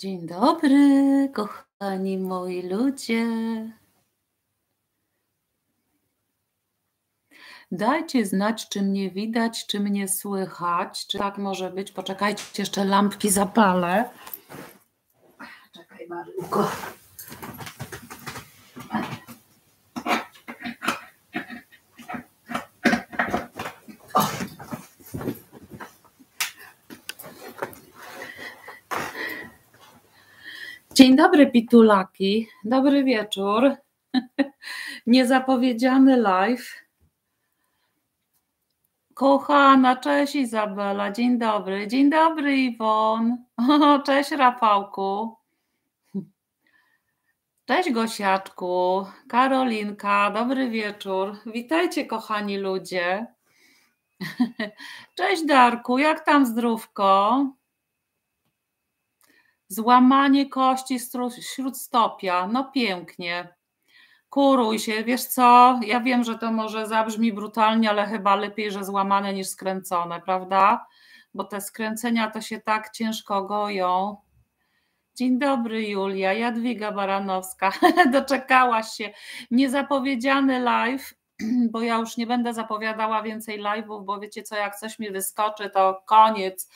Dzień dobry, kochani moi ludzie. Dajcie znać, czy mnie widać, czy mnie słychać. Czy tak może być? Poczekajcie, jeszcze lampki zapalę. Czekaj, Maryłko. Dzień dobry, pitulaki. Dobry wieczór. Niezapowiedziany live. Kochana, cześć Izabela, dzień dobry. Dzień dobry Iwon. Cześć Rafałku. Cześć Gosiaczku, Karolinka, dobry wieczór. Witajcie kochani ludzie. Cześć Darku, jak tam zdrówko? Złamanie kości śródstopia, no pięknie. Kuruj się, wiesz co? Ja wiem, że to może zabrzmi brutalnie, ale chyba lepiej, że złamane niż skręcone, prawda? Bo te skręcenia to się tak ciężko goją. Dzień dobry, Julia. Jadwiga Baranowska. Doczekałaś się. Niezapowiedziany live bo ja już nie będę zapowiadała więcej live'ów, bo wiecie co, jak coś mi wyskoczy, to koniec.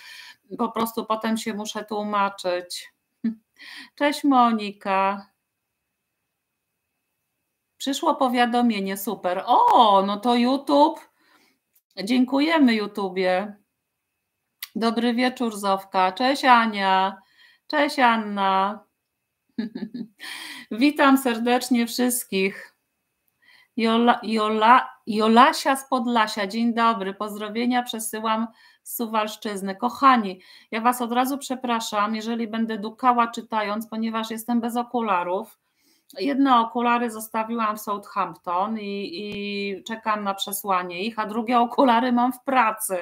Po prostu potem się muszę tłumaczyć. Cześć Monika. Przyszło powiadomienie, super. O, no to YouTube. Dziękujemy YouTubie. Dobry wieczór Zowka. Cześć Ania. Cześć Anna. Witam serdecznie wszystkich. Jola, Jola, Jolasia z Podlasia, dzień dobry, pozdrowienia przesyłam z Suwalszczyzny. Kochani, ja Was od razu przepraszam, jeżeli będę dukała czytając, ponieważ jestem bez okularów. Jedne okulary zostawiłam w Southampton i, i czekam na przesłanie ich, a drugie okulary mam w pracy.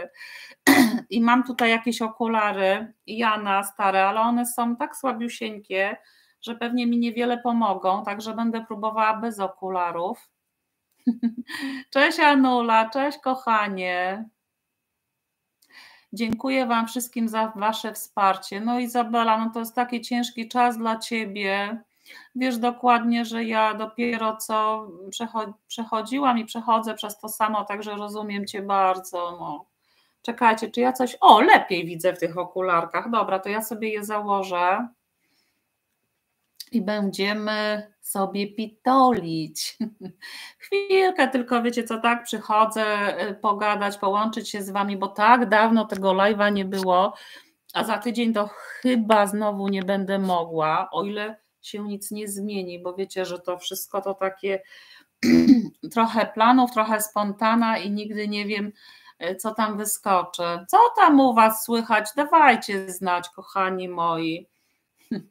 I mam tutaj jakieś okulary Jana stare, ale one są tak słabiusieńkie, że pewnie mi niewiele pomogą, także będę próbowała bez okularów. Cześć Anula, cześć kochanie. Dziękuję Wam wszystkim za Wasze wsparcie. No Izabela, no to jest taki ciężki czas dla Ciebie. Wiesz dokładnie, że ja dopiero co przechodziłam i przechodzę przez to samo, także rozumiem Cię bardzo. No. Czekajcie, czy ja coś. O, lepiej widzę w tych okularkach. Dobra, to ja sobie je założę i będziemy sobie pitolić. Chwilkę tylko, wiecie co, tak przychodzę y, pogadać, połączyć się z wami, bo tak dawno tego live'a nie było, a za tydzień to chyba znowu nie będę mogła, o ile się nic nie zmieni, bo wiecie, że to wszystko to takie trochę planów, trochę spontana i nigdy nie wiem, y, co tam wyskoczy. Co tam u was słychać? Dawajcie znać, kochani moi.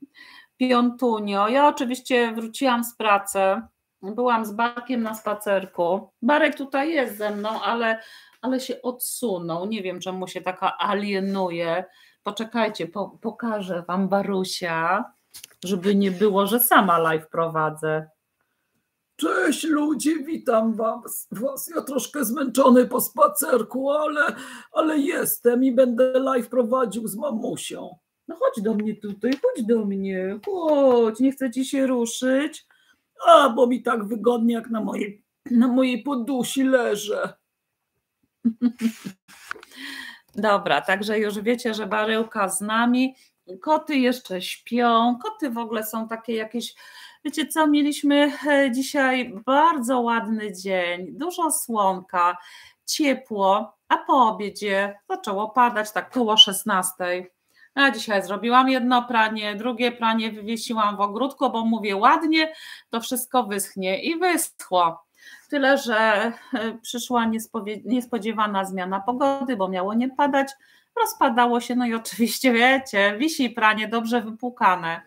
Piątunio. Ja oczywiście wróciłam z pracy, byłam z Barkiem na spacerku. Barek tutaj jest ze mną, ale, ale się odsunął. Nie wiem, czemu się taka alienuje. Poczekajcie, po, pokażę Wam Barusia, żeby nie było, że sama live prowadzę. Cześć ludzie, witam was, was. Ja troszkę zmęczony po spacerku, ale, ale jestem i będę live prowadził z mamusią. No chodź do mnie tutaj, chodź do mnie, chodź, nie chcę ci się ruszyć. A, bo mi tak wygodnie jak na mojej, na mojej podusi leżę. Dobra, także już wiecie, że baryłka z nami. Koty jeszcze śpią, koty w ogóle są takie jakieś. Wiecie co, mieliśmy e, dzisiaj bardzo ładny dzień, dużo słonka, ciepło, a po obiedzie zaczęło padać tak koło 16. A dzisiaj zrobiłam jedno pranie, drugie pranie wywiesiłam w ogródku, bo mówię ładnie, to wszystko wyschnie i wyschło. Tyle, że e, przyszła niespodziewana zmiana pogody, bo miało nie padać, rozpadało się, no i oczywiście wiecie, wisi pranie dobrze wypłukane.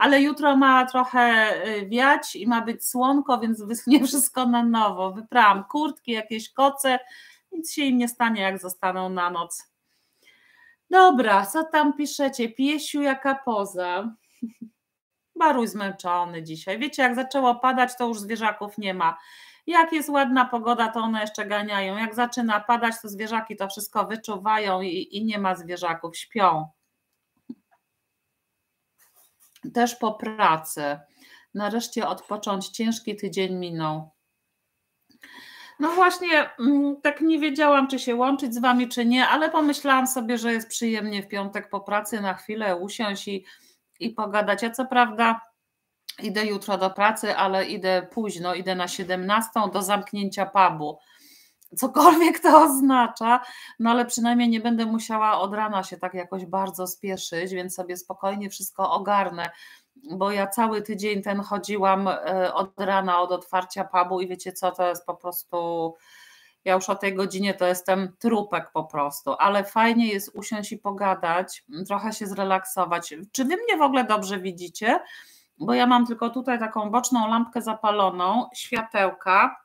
Ale jutro ma trochę e, wiać i ma być słonko, więc wyschnie wszystko na nowo. Wyprałam kurtki, jakieś koce, nic się im nie stanie, jak zostaną na noc. Dobra, co tam piszecie? Piesiu, jaka poza? Baruj zmęczony dzisiaj. Wiecie, jak zaczęło padać, to już zwierzaków nie ma. Jak jest ładna pogoda, to one jeszcze ganiają. Jak zaczyna padać, to zwierzaki to wszystko wyczuwają i, i nie ma zwierzaków, śpią. Też po pracy. Nareszcie odpocząć. Ciężki tydzień minął. No właśnie, mm, tak nie wiedziałam, czy się łączyć z wami, czy nie, ale pomyślałam sobie, że jest przyjemnie w piątek po pracy na chwilę usiąść i, i pogadać. Ja co prawda idę jutro do pracy, ale idę późno, idę na 17 do zamknięcia pubu. Cokolwiek to oznacza, no ale przynajmniej nie będę musiała od rana się tak jakoś bardzo spieszyć, więc sobie spokojnie wszystko ogarnę bo ja cały tydzień ten chodziłam e, od rana, od otwarcia pubu i wiecie co, to jest po prostu, ja już o tej godzinie to jestem trupek po prostu, ale fajnie jest usiąść i pogadać, trochę się zrelaksować. Czy wy mnie w ogóle dobrze widzicie? Bo ja mam tylko tutaj taką boczną lampkę zapaloną, światełka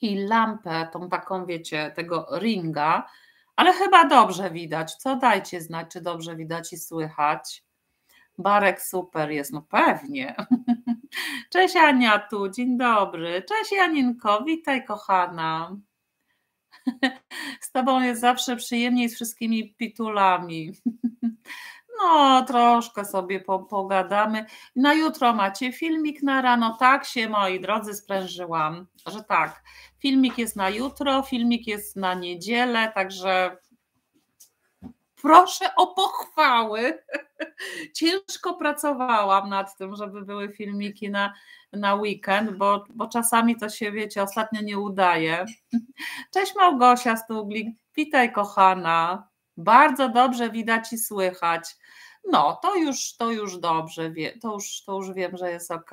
i lampę, tą taką wiecie, tego ringa, ale chyba dobrze widać. Co dajcie znać, czy dobrze widać i słychać. Barek super jest, no pewnie. Cześć Ania tu, dzień dobry. Cześć Janinko, witaj kochana. Z tobą jest zawsze przyjemniej z wszystkimi pitulami. No, troszkę sobie po, pogadamy. Na jutro macie filmik na rano. Tak się, moi drodzy, sprężyłam, że tak. Filmik jest na jutro, filmik jest na niedzielę, także proszę o pochwały. Ciężko pracowałam nad tym, żeby były filmiki na, na weekend, bo, bo czasami to się, wiecie, ostatnio nie udaje. Cześć Małgosia Stuglik, witaj kochana. Bardzo dobrze widać i słychać. No, to już, to już dobrze, wie, to, już, to już wiem, że jest ok.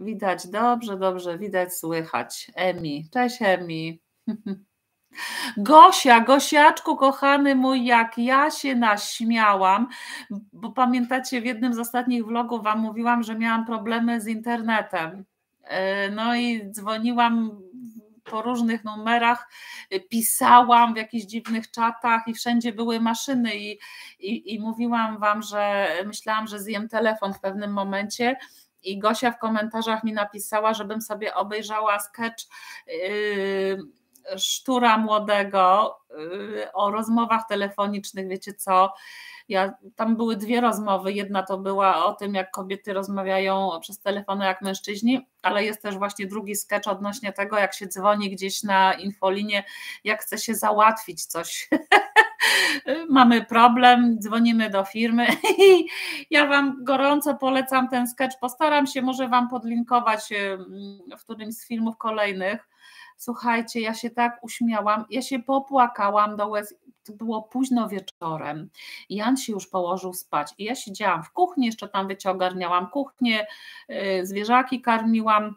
Widać dobrze, dobrze, widać, słychać. Emi, cześć Emi. Gosia, Gosiaczku, kochany mój, jak ja się naśmiałam, bo pamiętacie, w jednym z ostatnich vlogów Wam mówiłam, że miałam problemy z internetem. E, no i dzwoniłam po różnych numerach, pisałam w jakichś dziwnych czatach i wszędzie były maszyny i, i, i mówiłam Wam, że myślałam, że zjem telefon w pewnym momencie. I Gosia w komentarzach mi napisała, żebym sobie obejrzała sketch. Yy, sztura młodego y, o rozmowach telefonicznych, wiecie co, ja, tam były dwie rozmowy. Jedna to była o tym, jak kobiety rozmawiają przez telefon, jak mężczyźni, ale jest też właśnie drugi sketch odnośnie tego, jak się dzwoni gdzieś na infolinie, jak chce się załatwić coś. Mamy problem, dzwonimy do firmy i ja Wam gorąco polecam ten sketch. Postaram się może Wam podlinkować y, w którymś z filmów kolejnych Słuchajcie, ja się tak uśmiałam, ja się popłakałam do łez. To było późno wieczorem. Jan się już położył spać i ja siedziałam w kuchni, jeszcze tam wiecie, ogarniałam kuchnię, y, zwierzaki karmiłam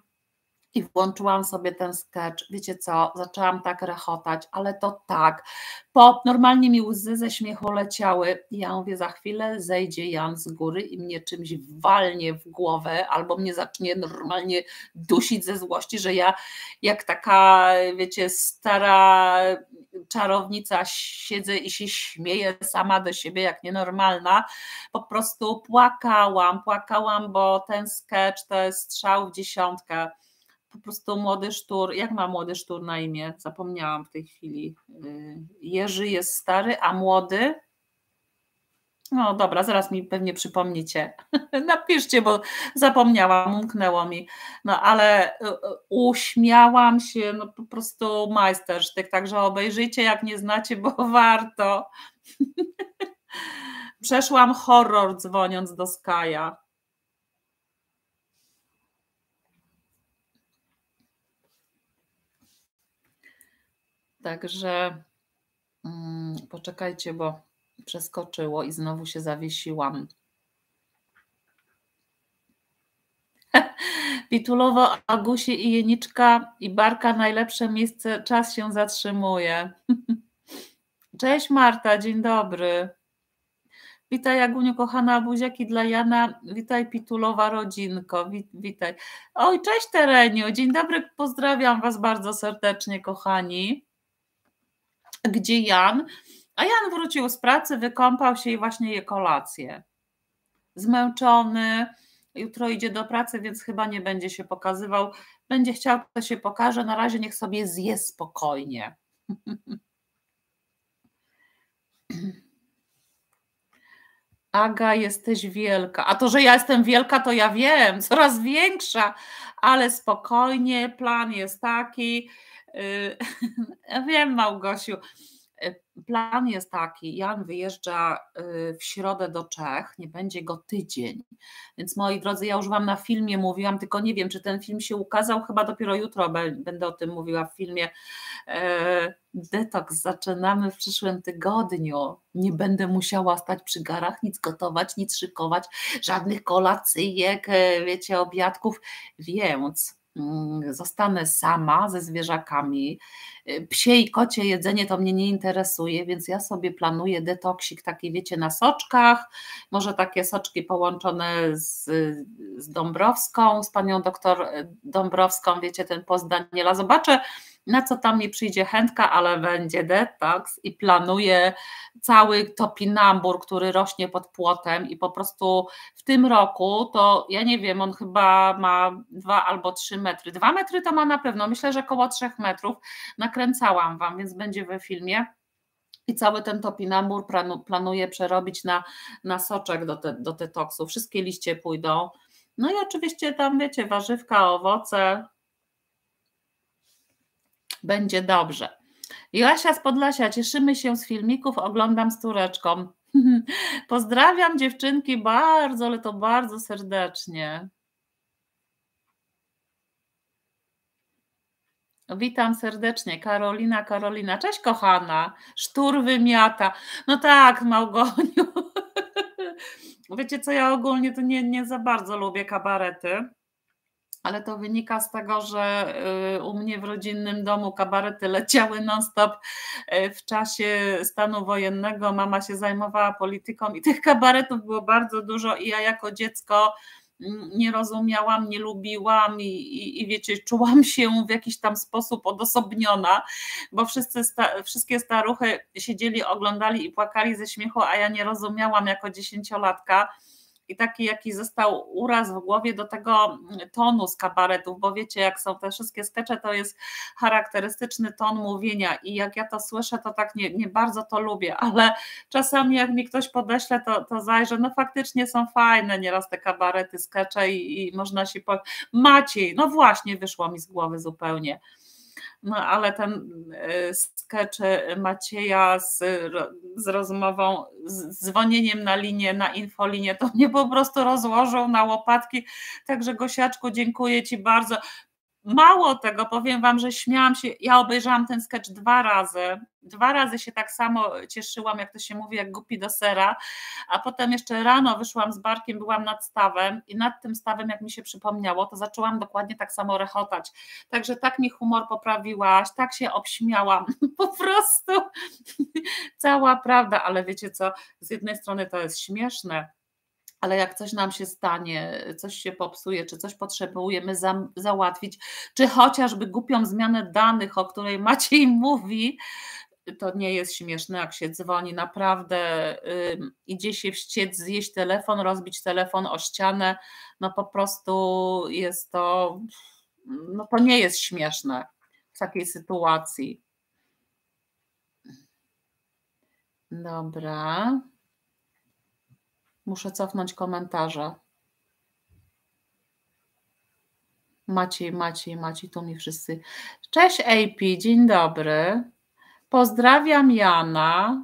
i włączyłam sobie ten sketch. Wiecie co, zaczęłam tak rechotać, ale to tak. Po, normalnie mi łzy ze śmiechu leciały. I ja mówię, za chwilę zejdzie Jan z góry i mnie czymś walnie w głowę, albo mnie zacznie normalnie dusić ze złości, że ja jak taka, wiecie, stara czarownica siedzę i się śmieję sama do siebie, jak nienormalna. Po prostu płakałam, płakałam, bo ten sketch to jest strzał w dziesiątkę po prostu młody sztur, jak ma młody sztur na imię? Zapomniałam w tej chwili. Y, Jerzy jest stary, a młody? No dobra, zaraz mi pewnie przypomnicie. Napiszcie, bo zapomniałam, umknęło mi. No ale y, y, uśmiałam się, no po prostu majstersztyk, także obejrzyjcie, jak nie znacie, bo warto. Przeszłam horror dzwoniąc do Skaja. Także mm, poczekajcie, bo przeskoczyło i znowu się zawiesiłam. Pitulowo, Agusi i Jeniczka i Barka najlepsze miejsce, czas się zatrzymuje. Cześć Marta, dzień dobry. Witaj Aguniu, kochana, buziaki dla Jana, witaj Pitulowa rodzinko, Wit, witaj. Oj, cześć Tereniu, dzień dobry, pozdrawiam Was bardzo serdecznie kochani gdzie Jan, a Jan wrócił z pracy, wykąpał się i właśnie je kolację. Zmęczony, jutro idzie do pracy, więc chyba nie będzie się pokazywał. Będzie chciał, to się pokaże, na razie niech sobie zje spokojnie. Aga, jesteś wielka. A to, że ja jestem wielka, to ja wiem, coraz większa, ale spokojnie, plan jest taki. Yy, wiem, Małgosiu. Y, plan jest taki, Jan wyjeżdża y, w środę do Czech, nie będzie go tydzień. Więc moi drodzy, ja już Wam na filmie mówiłam, tylko nie wiem, czy ten film się ukazał, chyba dopiero jutro będę o tym mówiła w filmie. Yy, detoks zaczynamy w przyszłym tygodniu. Nie będę musiała stać przy garach, nic gotować, nic szykować, żadnych kolacyjek, y, wiecie, obiadków, więc Mm, zostanę sama ze zwierzakami. Y, psie i kocie jedzenie to mnie nie interesuje, więc ja sobie planuję detoksik taki, wiecie, na soczkach, może takie soczki połączone z, z Dąbrowską, z panią doktor y, Dąbrowską, wiecie, ten post Daniela. Zobaczę, na co tam nie przyjdzie chętka, ale będzie detoks i planuje cały topinambur, który rośnie pod płotem i po prostu w tym roku to ja nie wiem, on chyba ma dwa albo trzy metry. Dwa metry to ma na pewno, myślę, że około trzech metrów. Nakręcałam wam, więc będzie we filmie. I cały ten topinambur planuję przerobić na, na soczek do, te, do detoksu. Wszystkie liście pójdą. No i oczywiście tam wiecie, warzywka, owoce, będzie dobrze. Joasia z Podlasia, cieszymy się z filmików, oglądam z córeczką. Pozdrawiam dziewczynki bardzo, ale to bardzo serdecznie. Witam serdecznie, Karolina, Karolina. Cześć kochana, sztur wymiata. No tak, Małgoniu. Wiecie co, ja ogólnie to nie, nie za bardzo lubię kabarety ale to wynika z tego, że y, u mnie w rodzinnym domu kabarety leciały non-stop y, w czasie stanu wojennego. Mama się zajmowała polityką i tych kabaretów było bardzo dużo, i ja jako dziecko mm, nie rozumiałam, nie lubiłam i, i, i, wiecie, czułam się w jakiś tam sposób odosobniona, bo wszyscy sta, wszystkie staruchy siedzieli, oglądali i płakali ze śmiechu, a ja nie rozumiałam jako dziesięciolatka i taki jaki został uraz w głowie do tego tonu z kabaretów, bo wiecie jak są te wszystkie skecze, to jest charakterystyczny ton mówienia i jak ja to słyszę, to tak nie, nie bardzo to lubię, ale czasami jak mi ktoś podeśle, to, to zajrzę, no faktycznie są fajne nieraz te kabarety, skecze i, i można się... Po... Maciej, no właśnie, wyszło mi z głowy zupełnie no ale ten y, sketch y, Macieja z, z rozmową, z dzwonieniem na linię, na infolinię, to mnie po prostu rozłożył na łopatki. Także Gosiaczku, dziękuję Ci bardzo. Mało tego, powiem Wam, że śmiałam się, ja obejrzałam ten sketch dwa razy, dwa razy się tak samo cieszyłam, jak to się mówi, jak głupi do sera, a potem jeszcze rano wyszłam z barkiem, byłam nad stawem i nad tym stawem, jak mi się przypomniało, to zaczęłam dokładnie tak samo rechotać, także tak mi humor poprawiłaś, tak się obśmiałam, po prostu cała prawda, ale wiecie co, z jednej strony to jest śmieszne, ale jak coś nam się stanie, coś się popsuje, czy coś potrzebujemy za, załatwić, czy chociażby głupią zmianę danych, o której Maciej mówi, to nie jest śmieszne, jak się dzwoni. Naprawdę yy, idzie się wściec, zjeść telefon, rozbić telefon o ścianę. No po prostu jest to, no to nie jest śmieszne w takiej sytuacji. Dobra. Muszę cofnąć komentarze. Maciej, Maciej, Maciej, tu mi wszyscy. Cześć AP, dzień dobry. Pozdrawiam Jana.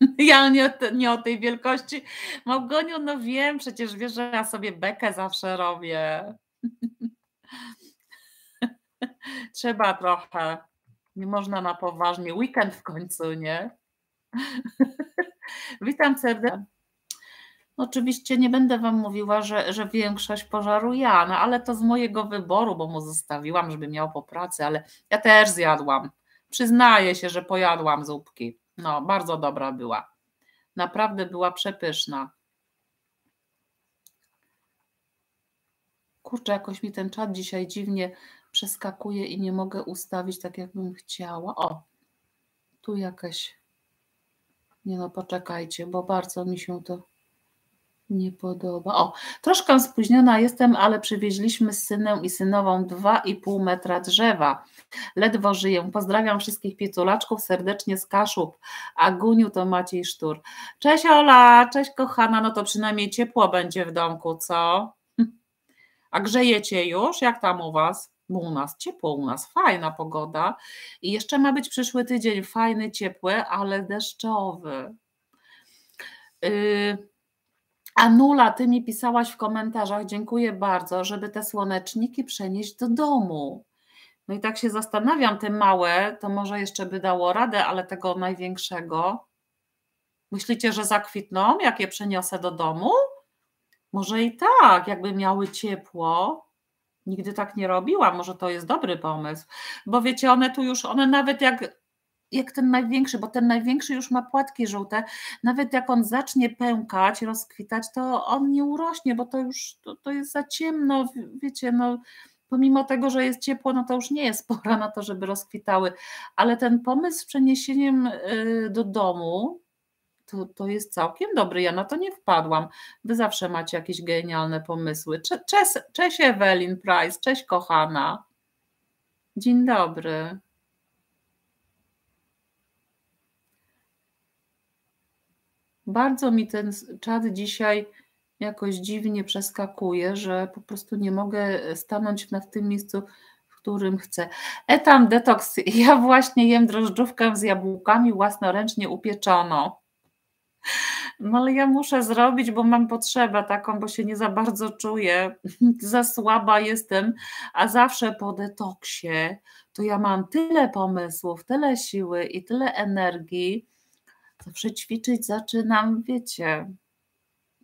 Ja nie, nie, o tej wielkości. Małgoniu, no wiem, przecież wiesz, że ja sobie bekę zawsze robię. Trzeba trochę. Nie można na poważnie. Weekend w końcu, nie? Witam serdecznie. Tak. Oczywiście nie będę Wam mówiła, że, że większość pożaru ja, no ale to z mojego wyboru, bo mu zostawiłam, żeby miał po pracy, ale ja też zjadłam. Przyznaję się, że pojadłam zupki. No, bardzo dobra była. Naprawdę była przepyszna. Kurczę, jakoś mi ten czat dzisiaj dziwnie przeskakuje i nie mogę ustawić tak, jakbym chciała. O, tu jakaś nie no, poczekajcie, bo bardzo mi się to nie podoba. O, troszkę spóźniona jestem, ale przywieźliśmy z synem i synową 2,5 metra drzewa. Ledwo żyję. Pozdrawiam wszystkich piculaczków serdecznie z Kaszub. A Guniu to Maciej Sztur. Cześć Ola, cześć kochana. No to przynajmniej ciepło będzie w domku, co? A grzejecie już? Jak tam u was? bo u nas ciepło, u nas fajna pogoda i jeszcze ma być przyszły tydzień fajny, ciepły, ale deszczowy. Yy. Anula, ty mi pisałaś w komentarzach, dziękuję bardzo, żeby te słoneczniki przenieść do domu. No i tak się zastanawiam, te małe, to może jeszcze by dało radę, ale tego największego. Myślicie, że zakwitną, jak je przeniosę do domu? Może i tak, jakby miały ciepło nigdy tak nie robiłam, może to jest dobry pomysł, bo wiecie, one tu już, one nawet jak jak ten największy, bo ten największy już ma płatki żółte, nawet jak on zacznie pękać, rozkwitać, to on nie urośnie, bo to już to, to jest za ciemno, wiecie, no pomimo tego, że jest ciepło, no to już nie jest pora na to, żeby rozkwitały, ale ten pomysł z przeniesieniem y, do domu, to, to jest całkiem dobry, ja na to nie wpadłam. Wy zawsze macie jakieś genialne pomysły. cześć, cześć Ewelin Price, cześć kochana. Dzień dobry. Bardzo mi ten czat dzisiaj jakoś dziwnie przeskakuje, że po prostu nie mogę stanąć na tym miejscu, w którym chcę. Etam detoks. Ja właśnie jem drożdżówkę z jabłkami własnoręcznie upieczoną. No ale ja muszę zrobić, bo mam potrzebę taką, bo się nie za bardzo czuję, za słaba jestem, a zawsze po detoksie to ja mam tyle pomysłów, tyle siły i tyle energii. Zawsze ćwiczyć zaczynam, wiecie,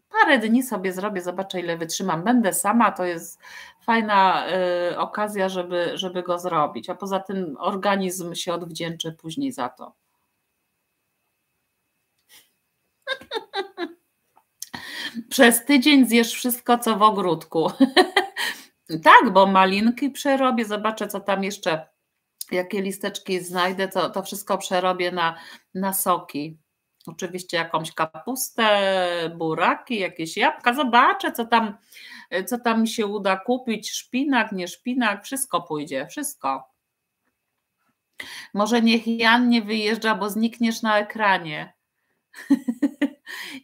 parę dni sobie zrobię, zobaczę ile wytrzymam. Będę sama, to jest fajna y, okazja, żeby, żeby go zrobić. A poza tym organizm się odwdzięczy później za to. Przez tydzień zjesz wszystko, co w ogródku. tak, bo malinki przerobię, zobaczę, co tam jeszcze, jakie listeczki znajdę, to, to wszystko przerobię na, na soki. Oczywiście jakąś kapustę, buraki, jakieś jabłka. Zobaczę, co tam, co tam mi się uda kupić. Szpinak, nie szpinak, wszystko pójdzie, wszystko. Może niech Jan nie wyjeżdża, bo znikniesz na ekranie.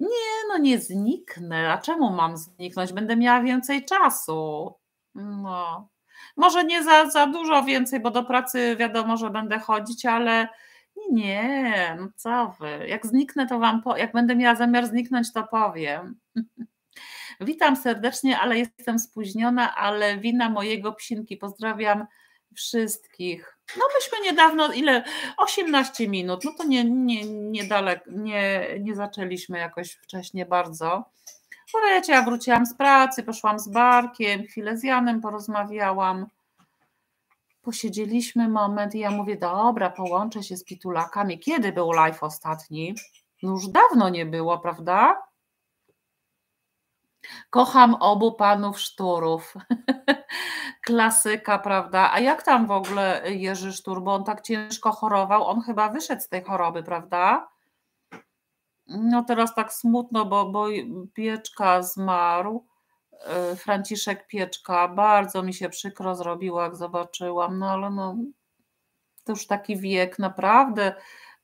Nie, no nie zniknę. A czemu mam zniknąć? Będę miała więcej czasu. No. Może nie za, za dużo więcej, bo do pracy wiadomo, że będę chodzić, ale nie, no co wy. Jak zniknę, to wam, po... jak będę miała zamiar zniknąć, to powiem. Witam serdecznie, ale jestem spóźniona, ale wina mojego psinki. Pozdrawiam wszystkich. No myśmy niedawno, ile? 18 minut, no to nie, nie, dalek nie, nie zaczęliśmy jakoś wcześniej bardzo. Bo wiecie, ja wróciłam z pracy, poszłam z Barkiem, chwilę z Janem porozmawiałam. Posiedzieliśmy moment i ja mówię, dobra, połączę się z pitulakami. Kiedy był live ostatni? No już dawno nie było, prawda? Kocham obu panów szturów. klasyka, prawda? A jak tam w ogóle Jerzy Sztur, bo on tak ciężko chorował, on chyba wyszedł z tej choroby, prawda? No teraz tak smutno, bo, bo Pieczka zmarł, y, Franciszek Pieczka, bardzo mi się przykro zrobiło, jak zobaczyłam, no ale no, to już taki wiek, naprawdę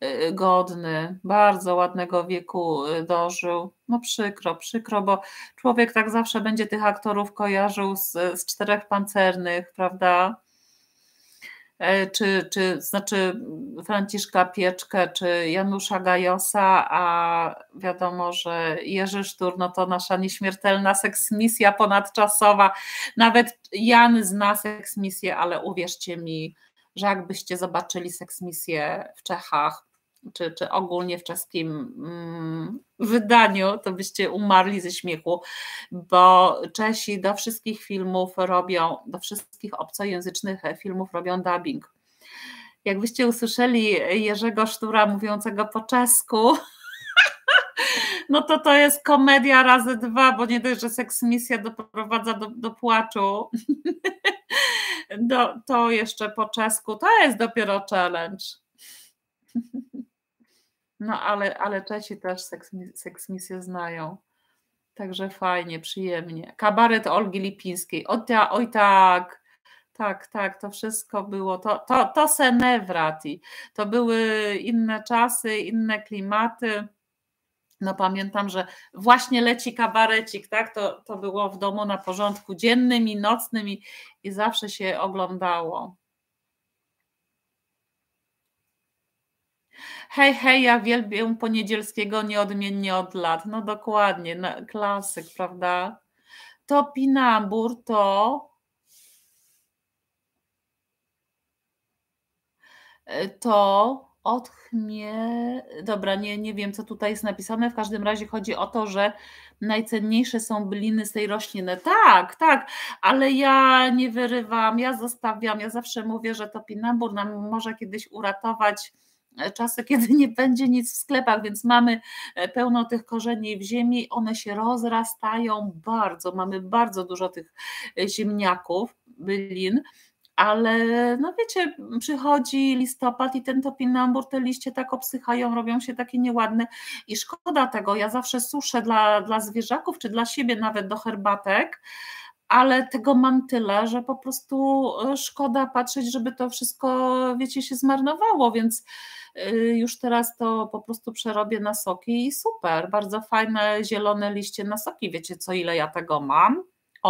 Y, y, godny, bardzo ładnego wieku y, dożył. No przykro, przykro, bo człowiek tak zawsze będzie tych aktorów kojarzył z, z czterech pancernych, prawda? E, czy, czy znaczy Franciszka Pieczkę, czy Janusza Gajosa, a wiadomo, że Jerzy Sztur, no to nasza nieśmiertelna seksmisja ponadczasowa. Nawet Jan zna seksmisję, ale uwierzcie mi, że jakbyście zobaczyli seksmisję w Czechach, czy, czy ogólnie w czeskim mm, wydaniu, to byście umarli ze śmiechu, bo Czesi do wszystkich filmów robią, do wszystkich obcojęzycznych filmów robią dubbing. Jakbyście usłyszeli Jerzego Sztura mówiącego po czesku, no to to jest komedia razy dwa, bo nie dość, że seksmisja doprowadza do, do płaczu, do, to jeszcze po czesku, to jest dopiero challenge. No ale, ale Czesi też seks, seksmisję znają. Także fajnie, przyjemnie. Kabaret Olgi Lipińskiej. O, ta, oj tak, tak, tak, to wszystko było. To, to, to se To były inne czasy, inne klimaty. No pamiętam, że właśnie leci kabarecik, tak? To, to było w domu na porządku dziennym i nocnym i, i zawsze się oglądało. Hej, hej, ja wielbię Poniedzielskiego nieodmiennie od lat. No dokładnie, no, klasyk, prawda? To Pinambur to... E, to odchmie, Dobra, nie, nie wiem, co tutaj jest napisane. W każdym razie chodzi o to, że najcenniejsze są byliny z tej rośliny. Tak, tak, ale ja nie wyrywam, ja zostawiam. Ja zawsze mówię, że to pinambur nam może kiedyś uratować e, czasy, kiedy nie będzie nic w sklepach, więc mamy e, pełno tych korzeni w ziemi, one się rozrastają bardzo, mamy bardzo dużo tych e, ziemniaków, bylin ale no wiecie, przychodzi listopad i ten topinambur, te liście tak obsychają, robią się takie nieładne i szkoda tego, ja zawsze suszę dla, dla zwierzaków, czy dla siebie nawet do herbatek, ale tego mam tyle, że po prostu e, szkoda patrzeć, żeby to wszystko, wiecie, się zmarnowało, więc e, już teraz to po prostu przerobię na soki i super, bardzo fajne zielone liście na soki, wiecie co ile ja tego mam?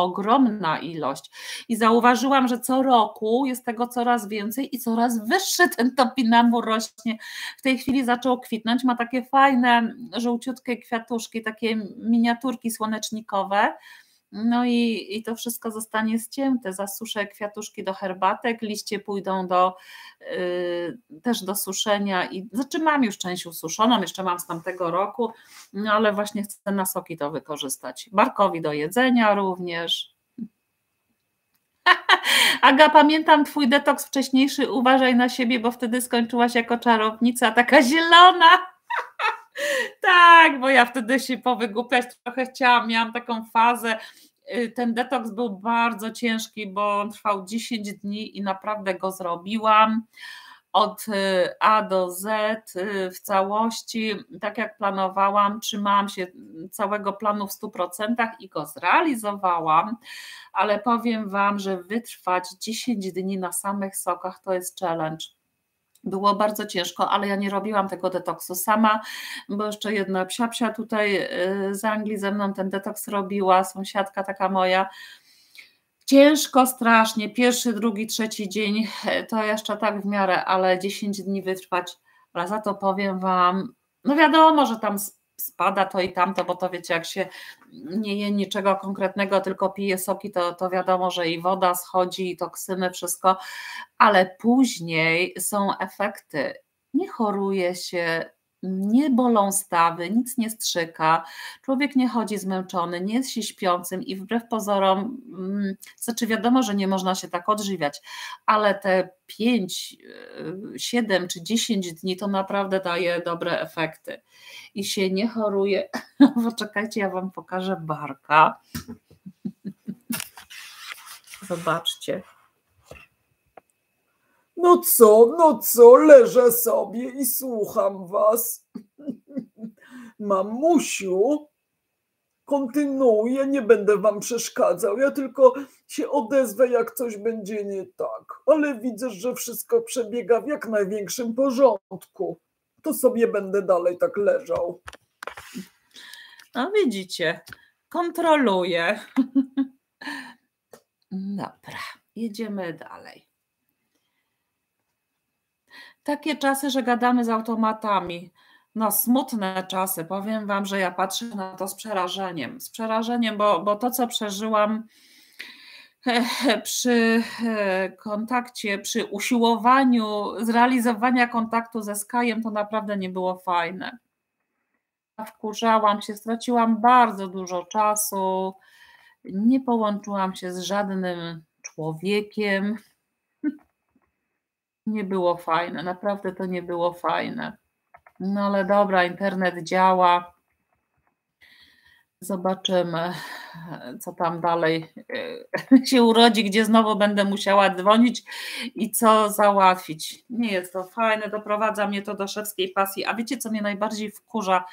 ogromna ilość. I zauważyłam, że co roku jest tego coraz więcej i coraz wyższy ten topinamur rośnie. W tej chwili zaczął kwitnąć, ma takie fajne, żółciutkie kwiatuszki, takie miniaturki słonecznikowe. No i, i to wszystko zostanie ścięte. Zasuszę kwiatuszki do herbatek, liście pójdą do, yy, też do suszenia. I, znaczy mam już część ususzoną, jeszcze mam z tamtego roku, no ale właśnie chcę na soki to wykorzystać. Barkowi do jedzenia również. Aga, pamiętam twój detoks wcześniejszy, uważaj na siebie, bo wtedy skończyłaś jako czarownica, taka zielona tak, bo ja wtedy się powygłupiać trochę chciałam, miałam taką fazę. Y, ten detoks był bardzo ciężki, bo on trwał 10 dni i naprawdę go zrobiłam od y, A do Z y, w całości, tak jak planowałam, trzymałam się całego planu w 100% i go zrealizowałam, ale powiem Wam, że wytrwać 10 dni na samych sokach to jest challenge było bardzo ciężko, ale ja nie robiłam tego detoksu sama, bo jeszcze jedna psiapsia tutaj y, z Anglii ze mną ten detoks robiła, sąsiadka taka moja. Ciężko, strasznie, pierwszy, drugi, trzeci dzień e, to jeszcze tak w miarę, ale 10 dni wytrwać, ale za to powiem Wam, no wiadomo, że tam spada to i tamto, bo to wiecie, jak się nie je niczego konkretnego, tylko pije soki, to, to wiadomo, że i woda schodzi, i toksyny, wszystko, ale później są efekty. Nie choruje się, nie bolą stawy, nic nie strzyka, człowiek nie chodzi zmęczony, nie jest się śpiącym i wbrew pozorom, mm, znaczy wiadomo, że nie można się tak odżywiać, ale te 5, 7 e, czy 10 dni to naprawdę daje dobre efekty i się nie choruje. Poczekajcie, ja Wam pokażę barka. Zobaczcie. No co, no co, leżę sobie i słucham was. Mamusiu, kontynuuję, nie będę wam przeszkadzał. Ja tylko się odezwę, jak coś będzie nie tak. Ale widzę, że wszystko przebiega w jak największym porządku. To sobie będę dalej tak leżał. No widzicie, kontroluję. Dobra, jedziemy dalej takie czasy, że gadamy z automatami. No, smutne czasy. Powiem Wam, że ja patrzę na to z przerażeniem. Z przerażeniem, bo, bo to, co przeżyłam przy e, kontakcie, przy usiłowaniu zrealizowania kontaktu ze Skyem, to naprawdę nie było fajne. Wkurzałam się, straciłam bardzo dużo czasu. Nie połączyłam się z żadnym człowiekiem, nie było fajne, naprawdę to nie było fajne. No ale dobra, internet działa. Zobaczymy, co tam dalej e, się urodzi, gdzie znowu będę musiała dzwonić i co załatwić. Nie jest to fajne, doprowadza mnie to do szewskiej pasji. A wiecie, co mnie najbardziej wkurza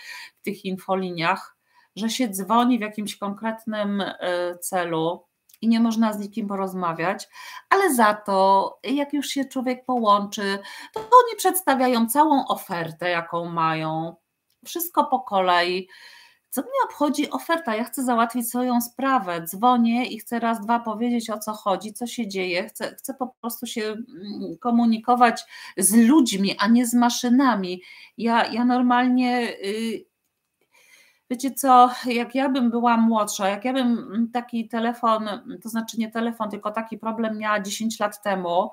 w tych infoliniach? Że się dzwoni w jakimś konkretnym e, celu, i nie można z nikim porozmawiać, ale za to, jak już się człowiek połączy, to oni przedstawiają całą ofertę, jaką mają, wszystko po kolei. Co mnie obchodzi oferta? Ja chcę załatwić swoją sprawę. Dzwonię i chcę raz, dwa powiedzieć o co chodzi, co się dzieje. Chcę, chcę po prostu się mm, komunikować z ludźmi, a nie z maszynami. Ja, ja normalnie. Yy, Wiecie co, jak ja bym była młodsza, jak ja bym taki telefon, to znaczy nie telefon, tylko taki problem miała 10 lat temu,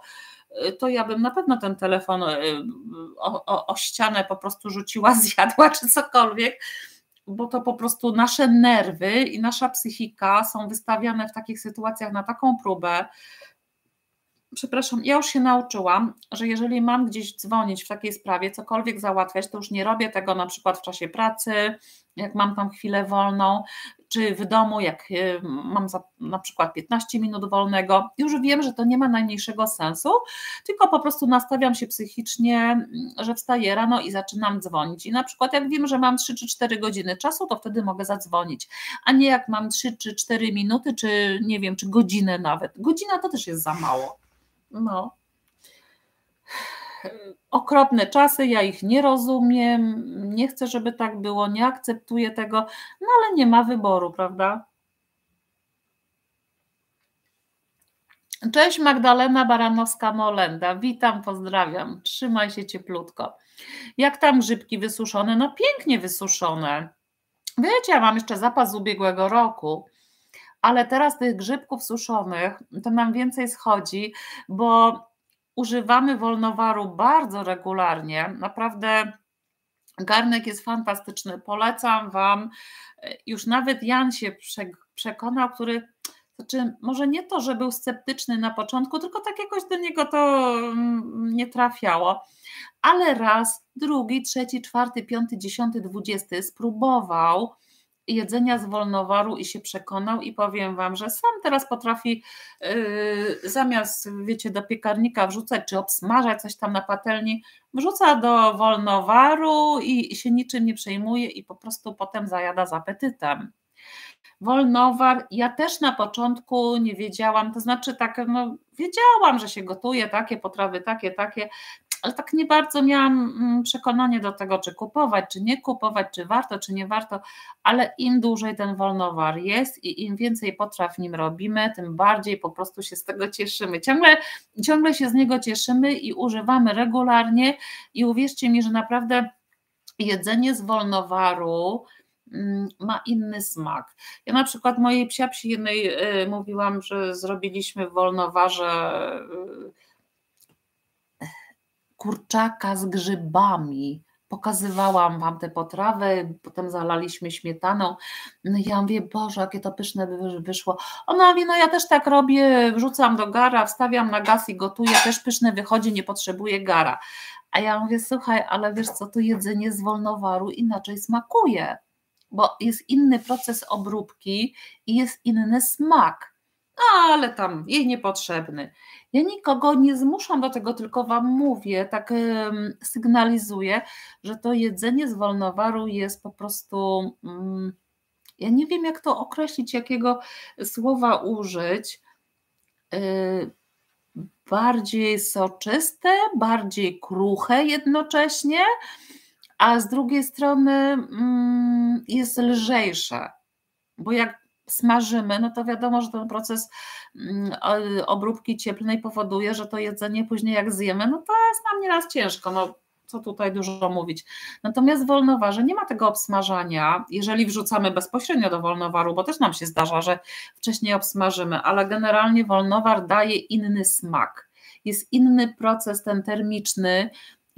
y, to ja bym na pewno ten telefon y, o, o, o ścianę po prostu rzuciła, zjadła czy cokolwiek, bo to po prostu nasze nerwy i nasza psychika są wystawiane w takich sytuacjach na taką próbę, przepraszam, ja już się nauczyłam, że jeżeli mam gdzieś dzwonić w takiej sprawie, cokolwiek załatwiać, to już nie robię tego na przykład w czasie pracy, jak mam tam chwilę wolną, czy w domu, jak y, mam za, na przykład 15 minut wolnego, już wiem, że to nie ma najmniejszego sensu, tylko po prostu nastawiam się psychicznie, mm, że wstaję rano i zaczynam dzwonić. I na przykład, jak wiem, że mam 3 czy 4 godziny czasu, to wtedy mogę zadzwonić, a nie jak mam 3 czy 4 minuty, czy nie wiem, czy godzinę nawet. Godzina to też jest za mało. No. Hmm, okropne czasy, ja ich nie rozumiem, nie chcę, żeby tak było, nie akceptuję tego, no ale nie ma wyboru, prawda? Cześć Magdalena Baranowska-Molenda, witam, pozdrawiam, trzymaj się cieplutko. Jak tam grzybki wysuszone? No pięknie wysuszone. Wiecie, ja mam jeszcze zapas z ubiegłego roku, ale teraz tych grzybków suszonych to nam więcej schodzi, bo używamy wolnowaru bardzo regularnie. Naprawdę garnek jest fantastyczny. Polecam Wam. E, już nawet Jan się przekonał, który znaczy, może nie to, że był sceptyczny na początku, tylko tak jakoś do niego to mm, nie trafiało. Ale raz, drugi, trzeci, czwarty, piąty, dziesiąty, dwudziesty spróbował jedzenia z wolnowaru i się przekonał i powiem Wam, że sam teraz potrafi yy, zamiast, wiecie, do piekarnika wrzucać czy obsmażać coś tam na patelni, wrzuca do wolnowaru i, i się niczym nie przejmuje i po prostu potem zajada z apetytem. Wolnowar, ja też na początku nie wiedziałam, to znaczy tak, no wiedziałam, że się gotuje takie potrawy, takie, takie, ale tak nie bardzo miałam mm, przekonanie do tego, czy kupować, czy nie kupować, czy warto, czy nie warto, ale im dłużej ten wolnowar jest i im więcej potraw nim robimy, tym bardziej po prostu się z tego cieszymy. Ciągle, ciągle się z niego cieszymy i używamy regularnie i uwierzcie mi, że naprawdę jedzenie z wolnowaru mm, ma inny smak. Ja na przykład mojej psiapsi jednej y, mówiłam, że zrobiliśmy w wolnowarze yy, kurczaka z grzybami. Pokazywałam wam te potrawy, potem zalaliśmy śmietaną. No i ja mówię, Boże, jakie to pyszne wyszło. Ona mówi, no ja też tak robię, wrzucam do gara, wstawiam na gaz i gotuję, też pyszne wychodzi, nie potrzebuję gara. A ja mówię, słuchaj, ale wiesz co, to jedzenie z wolnowaru inaczej smakuje, bo jest inny proces obróbki i jest inny smak ale tam jej niepotrzebny. Ja nikogo nie zmuszam do tego, tylko Wam mówię, tak sygnalizuję, że to jedzenie z wolnowaru jest po prostu. Mm, ja nie wiem, jak to określić, jakiego słowa użyć. E, bardziej soczyste, bardziej kruche jednocześnie, a z drugiej strony mm, jest lżejsze. Bo jak smażymy, no to wiadomo, że ten proces mm, obróbki cieplnej powoduje, że to jedzenie później jak zjemy, no to jest nam nieraz ciężko, no co tutaj dużo mówić. Natomiast wolnowarze nie ma tego obsmażania, jeżeli wrzucamy bezpośrednio do wolnowaru, bo też nam się zdarza, że wcześniej obsmażymy, ale generalnie wolnowar daje inny smak. Jest inny proces ten termiczny,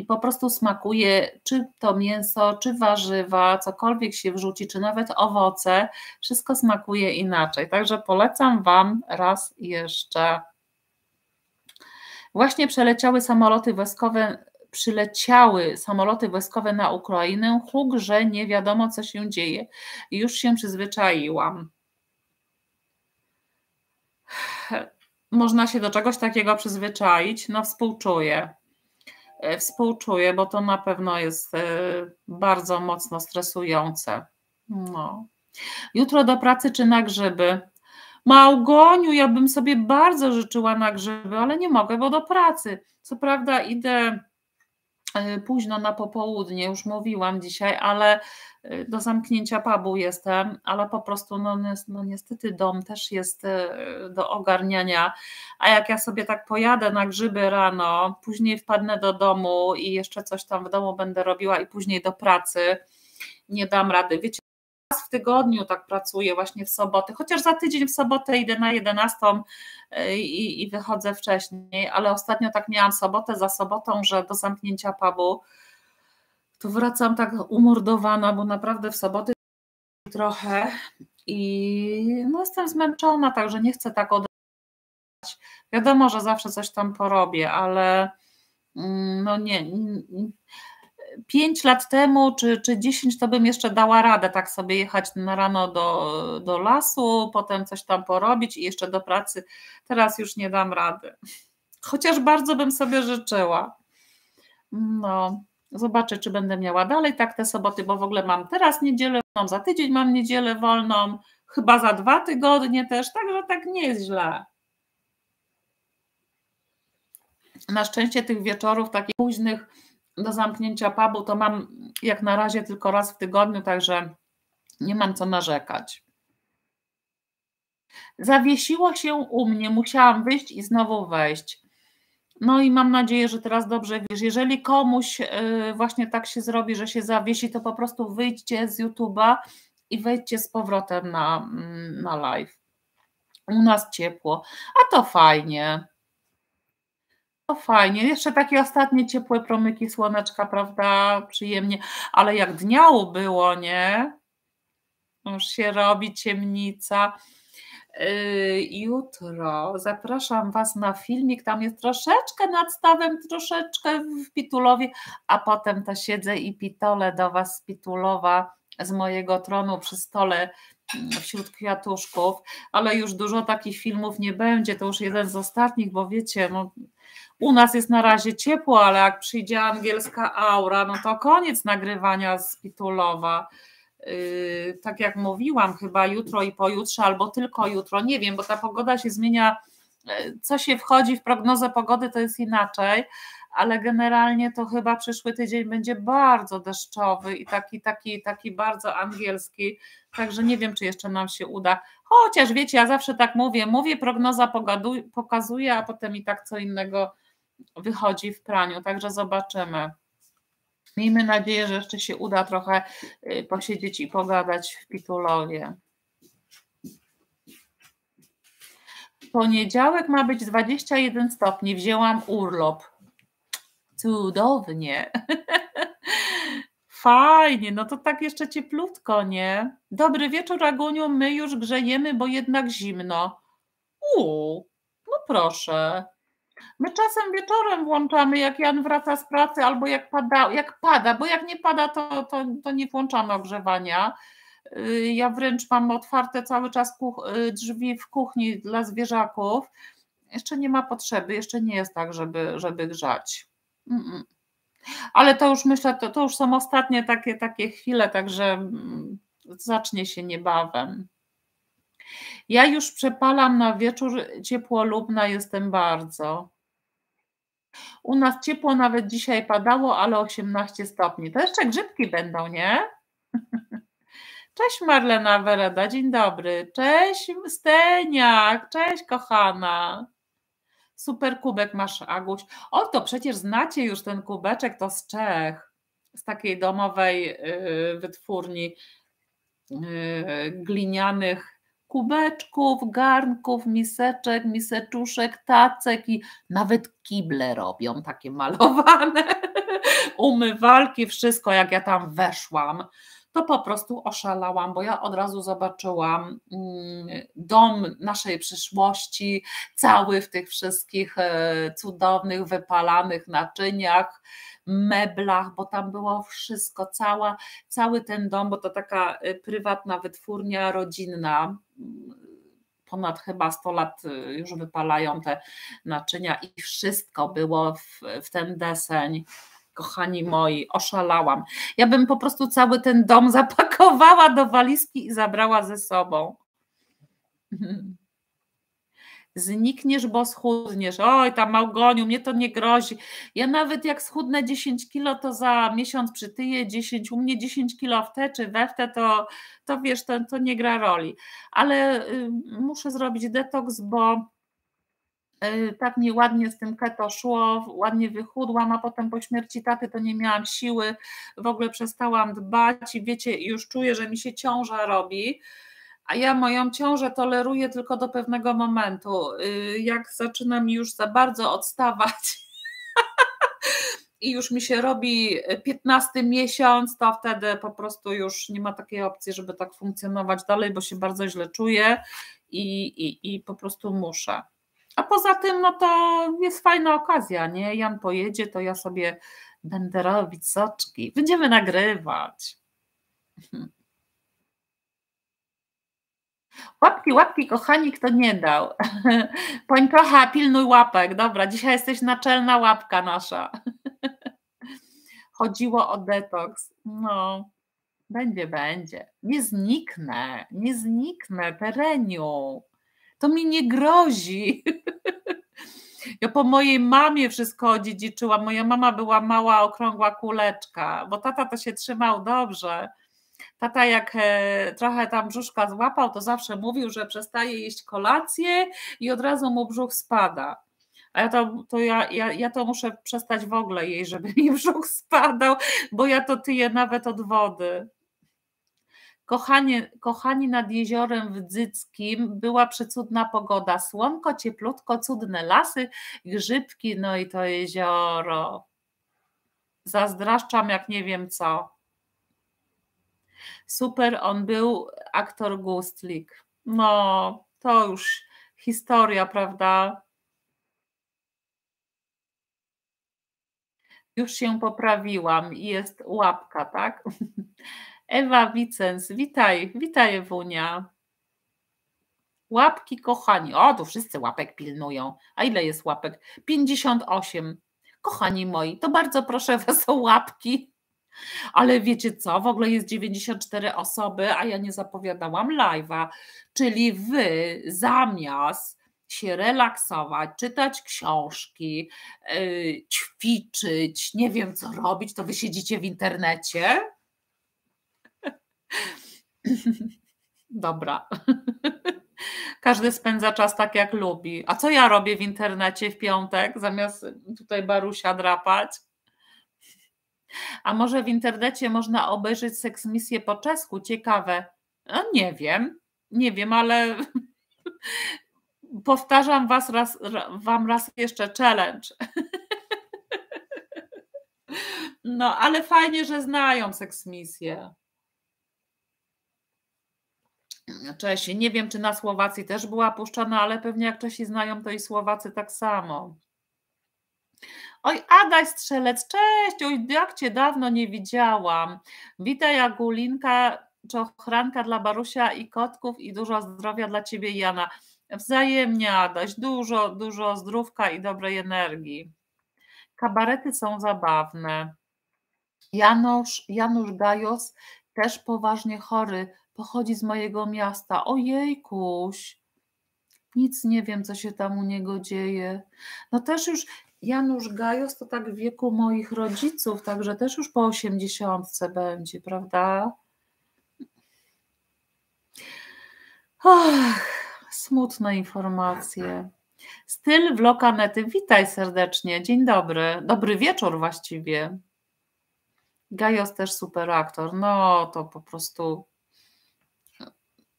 i po prostu smakuje, czy to mięso, czy warzywa, cokolwiek się wrzuci, czy nawet owoce, wszystko smakuje inaczej. Także polecam Wam raz jeszcze. Właśnie przeleciały samoloty wojskowe przyleciały samoloty wojskowe na Ukrainę, huk, że nie wiadomo co się dzieje. Już się przyzwyczaiłam. Można się do czegoś takiego przyzwyczaić, no współczuję. E, współczuję, bo to na pewno jest e, bardzo mocno stresujące. No. Jutro do pracy czy na grzyby? Małgoniu, ja bym sobie bardzo życzyła na grzyby, ale nie mogę, bo do pracy. Co prawda idę Y, późno na popołudnie, już mówiłam dzisiaj, ale y, do zamknięcia pubu jestem, ale po prostu no, no, no niestety dom też jest y, do ogarniania, a jak ja sobie tak pojadę na grzyby rano, później wpadnę do domu i jeszcze coś tam w domu będę robiła i później do pracy, nie dam rady. Wiecie, tygodniu tak pracuję właśnie w soboty, chociaż za tydzień w sobotę idę na 11 y, i, i wychodzę wcześniej, ale ostatnio tak miałam sobotę za sobotą, że do zamknięcia pubu to wracam tak umordowana, bo naprawdę w soboty trochę i no jestem zmęczona, także nie chcę tak od Wiadomo, że zawsze coś tam porobię, ale mm, no nie, 5 lat temu czy, czy 10 to bym jeszcze dała radę tak sobie jechać na rano do, do lasu, potem coś tam porobić i jeszcze do pracy. Teraz już nie dam rady. Chociaż bardzo bym sobie życzyła. No, zobaczę, czy będę miała dalej tak te soboty, bo w ogóle mam teraz niedzielę wolną, za tydzień mam niedzielę wolną, chyba za dwa tygodnie też, także tak nie jest źle. Na szczęście tych wieczorów takich późnych do zamknięcia pubu to mam jak na razie tylko raz w tygodniu, także nie mam co narzekać. Zawiesiło się u mnie, musiałam wyjść i znowu wejść. No i mam nadzieję, że teraz dobrze wiesz. Jeżeli komuś y, właśnie tak się zrobi, że się zawiesi, to po prostu wyjdźcie z YouTube'a i wejdźcie z powrotem na, mm, na live. U nas ciepło, a to fajnie. No fajnie, jeszcze takie ostatnie ciepłe promyki słoneczka, prawda, przyjemnie, ale jak dniału było, nie? No już się robi ciemnica. Yy, jutro zapraszam Was na filmik, tam jest troszeczkę nad stawem, troszeczkę w Pitulowie, a potem ta siedzę i pitole do Was z Pitulowa, z mojego tronu przy stole mm, wśród kwiatuszków, ale już dużo takich filmów nie będzie, to już jeden z ostatnich, bo wiecie, no, u nas jest na razie ciepło, ale jak przyjdzie angielska aura, no to koniec nagrywania z Pitulowa. Yy, tak jak mówiłam, chyba jutro i pojutrze, albo tylko jutro, nie wiem, bo ta pogoda się zmienia. Yy, co się wchodzi w prognozę pogody, to jest inaczej, ale generalnie to chyba przyszły tydzień będzie bardzo deszczowy i taki, taki, taki bardzo angielski. Także nie wiem, czy jeszcze nam się uda. Chociaż wiecie, ja zawsze tak mówię, mówię prognoza pokazuje, a potem i tak co innego wychodzi w praniu, także zobaczymy. Miejmy nadzieję, że jeszcze się uda trochę y, posiedzieć i pogadać w Pitulowie. Poniedziałek ma być 21 stopni. Wzięłam urlop. Cudownie. Fajnie, no to tak jeszcze cieplutko, nie? Dobry wieczór, Aguniu. My już grzejemy, bo jednak zimno. Uuu, no proszę. My czasem wieczorem włączamy, jak Jan wraca z pracy albo jak pada, jak pada bo jak nie pada, to, to, to nie włączamy ogrzewania. Y, ja wręcz mam otwarte cały czas y, drzwi w kuchni dla zwierzaków. Jeszcze nie ma potrzeby, jeszcze nie jest tak, żeby, żeby grzać. Mm -mm. Ale to już myślę, to, to już są ostatnie takie, takie chwile, także mm, zacznie się niebawem. Ja już przepalam na wieczór, ciepłolubna jestem bardzo. U nas ciepło nawet dzisiaj padało, ale 18 stopni. To jeszcze grzybki będą, nie? Cześć Marlena Wereda, dzień dobry. Cześć Steniak, cześć kochana. Super kubek masz, Aguś. O, to przecież znacie już ten kubeczek, to z Czech, z takiej domowej y, wytwórni y, glinianych kubeczków, garnków, miseczek, miseczuszek, tacek i nawet kible robią takie malowane, umywalki, wszystko jak ja tam weszłam. To po prostu oszalałam, bo ja od razu zobaczyłam mm, dom naszej przyszłości, cały w tych wszystkich e, cudownych, wypalanych naczyniach meblach, bo tam było wszystko, cała, cały ten dom, bo to taka e, prywatna wytwórnia rodzinna, ponad chyba 100 lat y, już wypalają te naczynia i wszystko było w, w ten deseń kochani moi, oszalałam. Ja bym po prostu cały ten dom zapakowała do walizki i zabrała ze sobą. znikniesz, bo schudniesz. Oj, tam Małgoniu, mnie to nie grozi. Ja nawet jak schudnę 10 kilo, to za miesiąc przytyję 10, u mnie 10 kilo w te czy we w te, to, to wiesz, to, to nie gra roli. Ale y, muszę zrobić detoks, bo y, tak mi ładnie z tym keto szło, ładnie wychudłam, a potem po śmierci taty to nie miałam siły, w ogóle przestałam dbać i wiecie, już czuję, że mi się ciąża robi a ja moją ciążę toleruję tylko do pewnego momentu. Y, jak zaczyna mi już za bardzo odstawać i już mi się robi 15 miesiąc, to wtedy po prostu już nie ma takiej opcji, żeby tak funkcjonować dalej, bo się bardzo źle czuję i, i, i po prostu muszę. A poza tym, no to jest fajna okazja, nie? Jan pojedzie, to ja sobie będę robić soczki. Będziemy nagrywać. Łapki, łapki, kochani, kto nie dał. Pończocha, pilnuj łapek. Dobra, dzisiaj jesteś naczelna łapka nasza. Chodziło o detoks. No, będzie, będzie. Nie zniknę, nie zniknę, tereniu. To mi nie grozi. Ja po mojej mamie wszystko odziedziczyłam. Moja mama była mała, okrągła kuleczka, bo tata to się trzymał dobrze Tata jak e, trochę tam brzuszka złapał, to zawsze mówił, że przestaje jeść kolację i od razu mu brzuch spada. A ja to, to ja, ja, ja to muszę przestać w ogóle jej, żeby mi brzuch spadał, bo ja to tyję nawet od wody. Kochanie, kochani, nad jeziorem Wdzyckim była przecudna pogoda. Słonko, cieplutko, cudne lasy, grzybki, no i to jezioro. Zazdraszczam jak nie wiem co. Super on był, aktor Gustlik. No, to już historia, prawda? Już się poprawiłam i jest łapka, tak? Ewa Wicens, witaj, witaj Ewunia. Łapki, kochani. O, tu wszyscy łapek pilnują. A ile jest łapek? 58. Kochani moi, to bardzo proszę Was o łapki. Ale wiecie co, w ogóle jest 94 osoby, a ja nie zapowiadałam live'a, czyli wy zamiast się relaksować, czytać książki, yy, ćwiczyć, nie wiem co robić, to wy siedzicie w internecie. Dobra. Każdy spędza czas tak, jak lubi. A co ja robię w internecie w piątek, zamiast tutaj Barusia drapać? A może w internecie można obejrzeć seksmisję po czesku? Ciekawe. No, nie wiem, nie wiem, ale powtarzam was raz, wam raz jeszcze challenge. No, ale fajnie, że znają seksmisję. Czesi. Nie wiem, czy na Słowacji też była puszczana, ale pewnie jak Czesi znają, to i Słowacy tak samo. Oj, Adaś Strzelec, cześć, oj, jak cię dawno nie widziałam. Witaj Agulinka, czochranka dla Barusia i kotków i dużo zdrowia dla ciebie Jana. Wzajemnie Adaś, dużo, dużo zdrówka i dobrej energii. Kabarety są zabawne. Janusz, Janusz Gajos, też poważnie chory, pochodzi z mojego miasta. Ojejkuś. Nic nie wiem, co się tam u niego dzieje. No też już Janusz Gajos to tak w wieku moich rodziców, także też już po osiemdziesiątce będzie, prawda? Och, smutne informacje. Styl w Lokanety, witaj serdecznie, dzień dobry, dobry wieczór właściwie. Gajos też super aktor, no to po prostu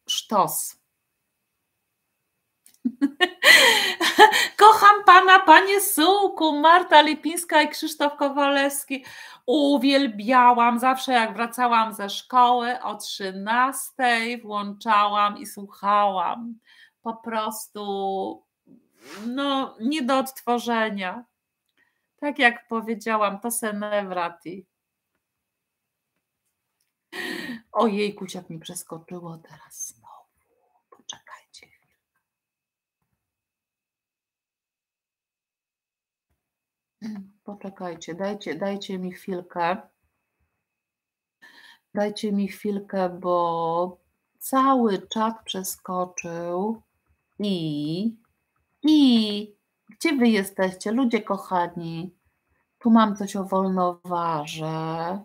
sztos. Kocham pana, panie Sułku, Marta Lipińska i Krzysztof Kowalewski. Uwielbiałam zawsze, jak wracałam ze szkoły o 13, włączałam i słuchałam. Po prostu, no, nie do odtworzenia. Tak jak powiedziałam, to O jej jak mi przeskoczyło teraz. Poczekajcie, dajcie, dajcie mi chwilkę. Dajcie mi chwilkę, bo cały czat przeskoczył i i gdzie wy jesteście, ludzie kochani? Tu mam coś o wolnowarze.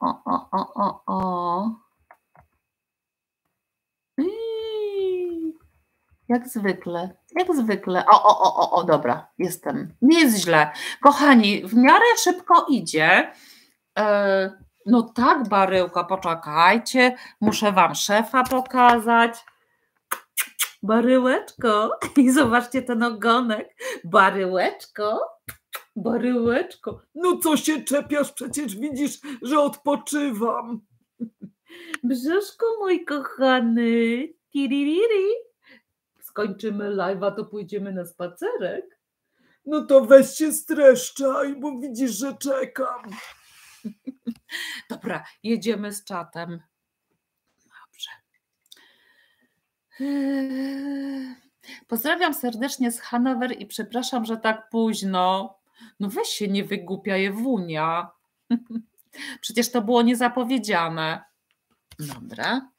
O, o, o, o, o. Jak zwykle, jak zwykle. O, o, o, o, o, dobra, jestem. Nie jest źle. Kochani, w miarę szybko idzie. E, no tak, baryłka, poczekajcie. Muszę wam szefa pokazać. Baryłeczko. I zobaczcie ten ogonek. Baryłeczko. Baryłeczko. No co się czepiasz? Przecież widzisz, że odpoczywam. Brzuszku mój kochany. Tiririri skończymy live'a, to pójdziemy na spacerek? No to weź się streszczaj, bo widzisz, że czekam. Dobra, jedziemy z czatem. Dobrze. Eee, pozdrawiam serdecznie z Hanower i przepraszam, że tak późno. No weź się nie wygłupia, Wunia. Przecież to było niezapowiedziane. Dobra.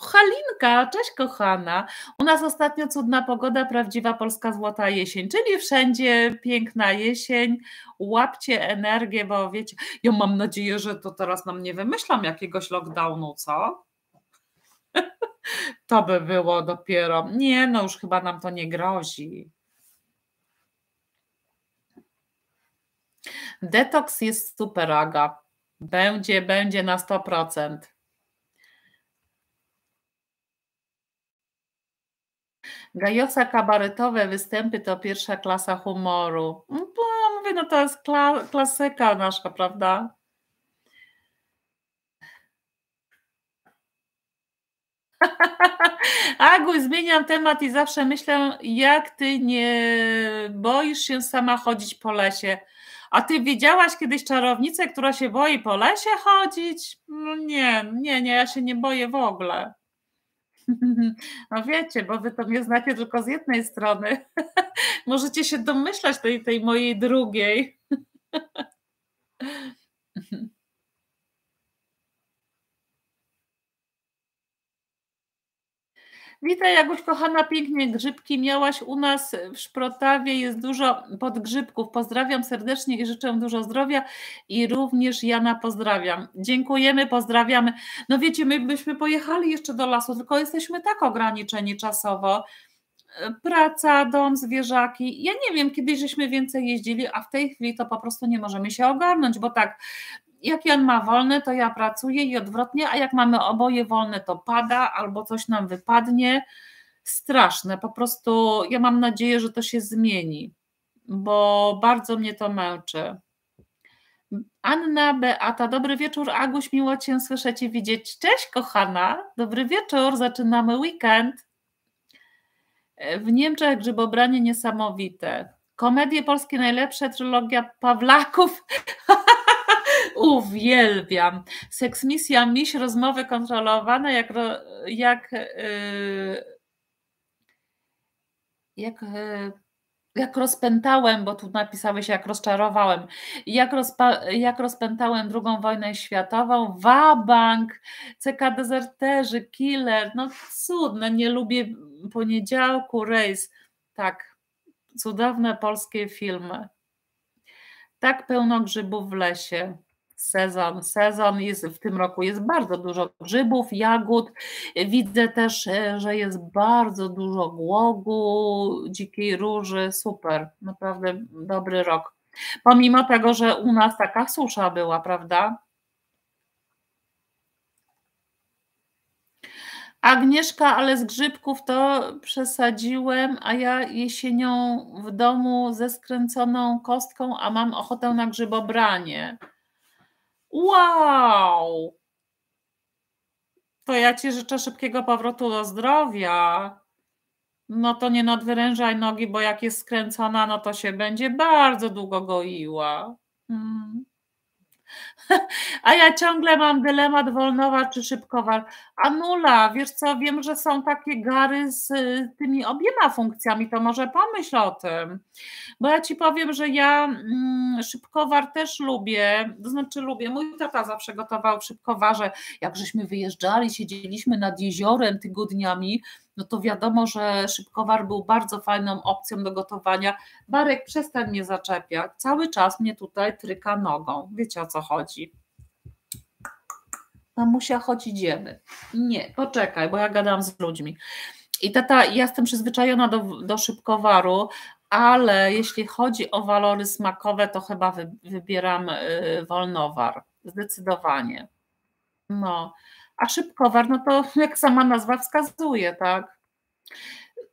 Halinka, cześć kochana. U nas ostatnio cudna pogoda, prawdziwa polska złota jesień, czyli wszędzie piękna jesień. Łapcie energię, bo wiecie, ja mam nadzieję, że to teraz nam nie wymyślam jakiegoś lockdownu, co? to by było dopiero. Nie, no już chyba nam to nie grozi. Detoks jest super, Aga. Będzie, będzie na 100%. Gajosa kabaretowe występy to pierwsza klasa humoru. No, ja mówię, no to jest kla, klasyka nasza, prawda? Aguj, zmieniam temat i zawsze myślę, jak ty nie boisz się sama chodzić po lesie. A ty widziałaś kiedyś czarownicę, która się boi po lesie chodzić? No nie, nie, nie, ja się nie boję w ogóle. No wiecie, bo wy to mnie znacie tylko z jednej strony. Możecie się domyślać tej, tej mojej drugiej. Witaj Jaguś, kochana, pięknie grzybki miałaś u nas w Szprotawie, jest dużo podgrzybków. Pozdrawiam serdecznie i życzę dużo zdrowia i również Jana pozdrawiam. Dziękujemy, pozdrawiamy. No wiecie, my byśmy pojechali jeszcze do lasu, tylko jesteśmy tak ograniczeni czasowo. Praca, dom, zwierzaki. Ja nie wiem, kiedy żeśmy więcej jeździli, a w tej chwili to po prostu nie możemy się ogarnąć, bo tak jak Jan ma wolne, to ja pracuję i odwrotnie, a jak mamy oboje wolne, to pada albo coś nam wypadnie. Straszne, po prostu ja mam nadzieję, że to się zmieni, bo bardzo mnie to męczy. Anna, Beata, dobry wieczór. Aguś, miło Cię słyszeć i widzieć. Cześć, kochana. Dobry wieczór, zaczynamy weekend. W Niemczech grzybobranie niesamowite. Komedie polskie najlepsze, trylogia Pawlaków. Uwielbiam. Seksmisja miś, rozmowy kontrolowane, jak, jak, yy, jak e, jak rozpętałem, bo tu napisałeś, jak rozczarowałem, jak, rozpa, jak rozpętałem drugą wojnę światową, Wabank, CK Dezerterzy, Killer, no cudne, no nie lubię poniedziałku, Rejs, tak, cudowne polskie filmy. Tak pełno grzybów w lesie sezon, sezon. Jest, w tym roku jest bardzo dużo grzybów, jagód. Widzę też, e, że jest bardzo dużo głogu, dzikiej róży. Super, naprawdę dobry rok. Pomimo tego, że u nas taka susza była, prawda? Agnieszka, ale z grzybków to przesadziłem, a ja jesienią w domu ze skręconą kostką, a mam ochotę na grzybobranie. Wow! To ja Ci życzę szybkiego powrotu do zdrowia. No to nie nadwyrężaj nogi, bo jak jest skręcona, no to się będzie bardzo długo goiła. Hmm. a ja ciągle mam dylemat wolnowa czy szybkowar? Anula, wiesz co, wiem, że są takie gary z y, tymi obiema funkcjami, to może pomyśl o tym. Bo ja ci powiem, że ja mm, szybkowar też lubię, to znaczy lubię, mój tata zawsze gotował w szybkowarze. Jak żeśmy wyjeżdżali, siedzieliśmy nad jeziorem tygodniami, no to wiadomo, że szybkowar był bardzo fajną opcją do gotowania. Barek, przestań mnie zaczepiać, cały czas mnie tutaj tryka nogą, wiecie o co chodzi mamusia, chodź idziemy. Nie, poczekaj, bo ja gadam z ludźmi. I tata, ja jestem przyzwyczajona do, do szybkowaru, ale jeśli chodzi o walory smakowe, to chyba wy, wybieram y, wolnowar. Zdecydowanie. No. A szybkowar, no to jak sama nazwa wskazuje, tak?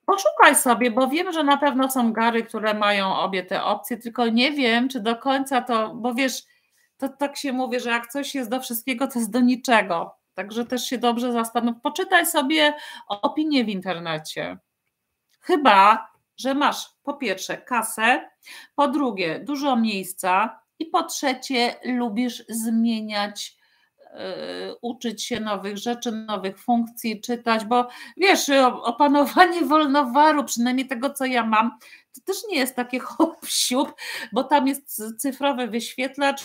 Poszukaj sobie, bo wiem, że na pewno są gary, które mają obie te opcje, tylko nie wiem, czy do końca to, bo wiesz, to tak się mówi, że jak coś jest do wszystkiego, to jest do niczego. Także też się dobrze zastanów. Poczytaj sobie opinie w internecie. Chyba, że masz po pierwsze kasę, po drugie dużo miejsca i po trzecie lubisz zmieniać yy, uczyć się nowych rzeczy, nowych funkcji, czytać, bo wiesz, opanowanie wolnowaru, przynajmniej tego, co ja mam, to też nie jest takie hop-siup, bo tam jest cyfrowy wyświetlacz,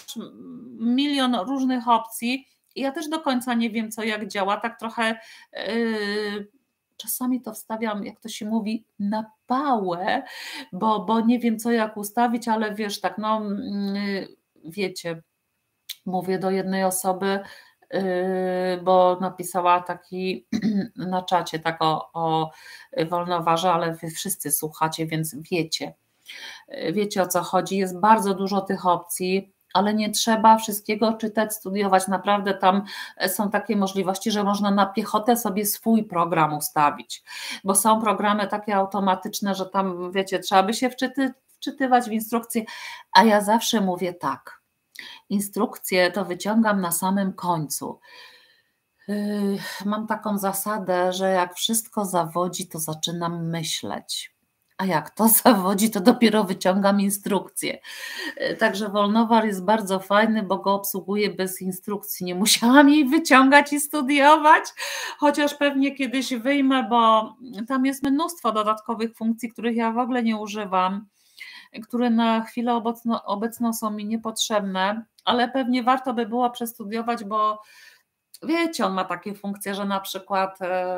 milion różnych opcji. ja też do końca nie wiem, co jak działa. Tak trochę yy, czasami to wstawiam, jak to się mówi, na pałę, bo, bo nie wiem, co jak ustawić, ale wiesz, tak, no yy, wiecie, mówię do jednej osoby, Y, bo napisała taki na czacie tak o, o wolnowarze, ale wy wszyscy słuchacie, więc wiecie. Y, wiecie o co chodzi. Jest bardzo dużo tych opcji ale nie trzeba wszystkiego czytać, studiować. Naprawdę tam e, są takie możliwości, że można na piechotę sobie swój program ustawić, bo są programy takie automatyczne, że tam, wiecie, trzeba by się wczyty, wczytywać w instrukcję. a ja zawsze mówię tak instrukcje to wyciągam na samym końcu. Mam taką zasadę, że jak wszystko zawodzi, to zaczynam myśleć. A jak to zawodzi, to dopiero wyciągam instrukcję. Także wolnowar jest bardzo fajny, bo go obsługuję bez instrukcji. Nie musiałam jej wyciągać i studiować, chociaż pewnie kiedyś wyjmę, bo tam jest mnóstwo dodatkowych funkcji, których ja w ogóle nie używam które na chwilę obecno, obecną są mi niepotrzebne, ale pewnie warto by było przestudiować, bo wiecie, on ma takie funkcje, że na przykład e,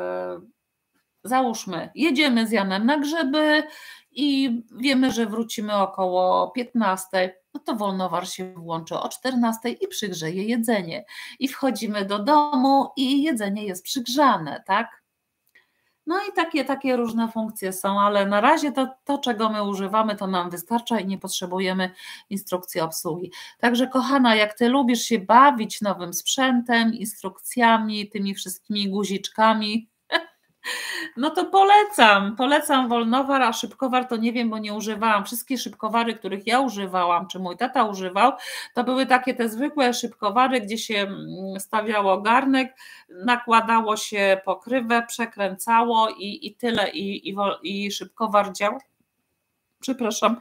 załóżmy, jedziemy z Janem na grzyby i wiemy, że wrócimy około 15. No to wolnowar się włączy o 14 i przygrzeje jedzenie. I wchodzimy do domu i jedzenie jest przygrzane, tak? No i takie, takie różne funkcje są, ale na razie to, to, czego my używamy, to nam wystarcza i nie potrzebujemy instrukcji obsługi. Także kochana, jak ty lubisz się bawić nowym sprzętem, instrukcjami, tymi wszystkimi guziczkami, no to polecam, polecam Wolnowar, a szybkowar to nie wiem, bo nie używałam. Wszystkie szybkowary, których ja używałam, czy mój tata używał, to były takie te zwykłe szybkowary, gdzie się mm, stawiało garnek, nakładało się pokrywę, przekręcało i, i tyle, i, i, i szybkowar działał. Przepraszam,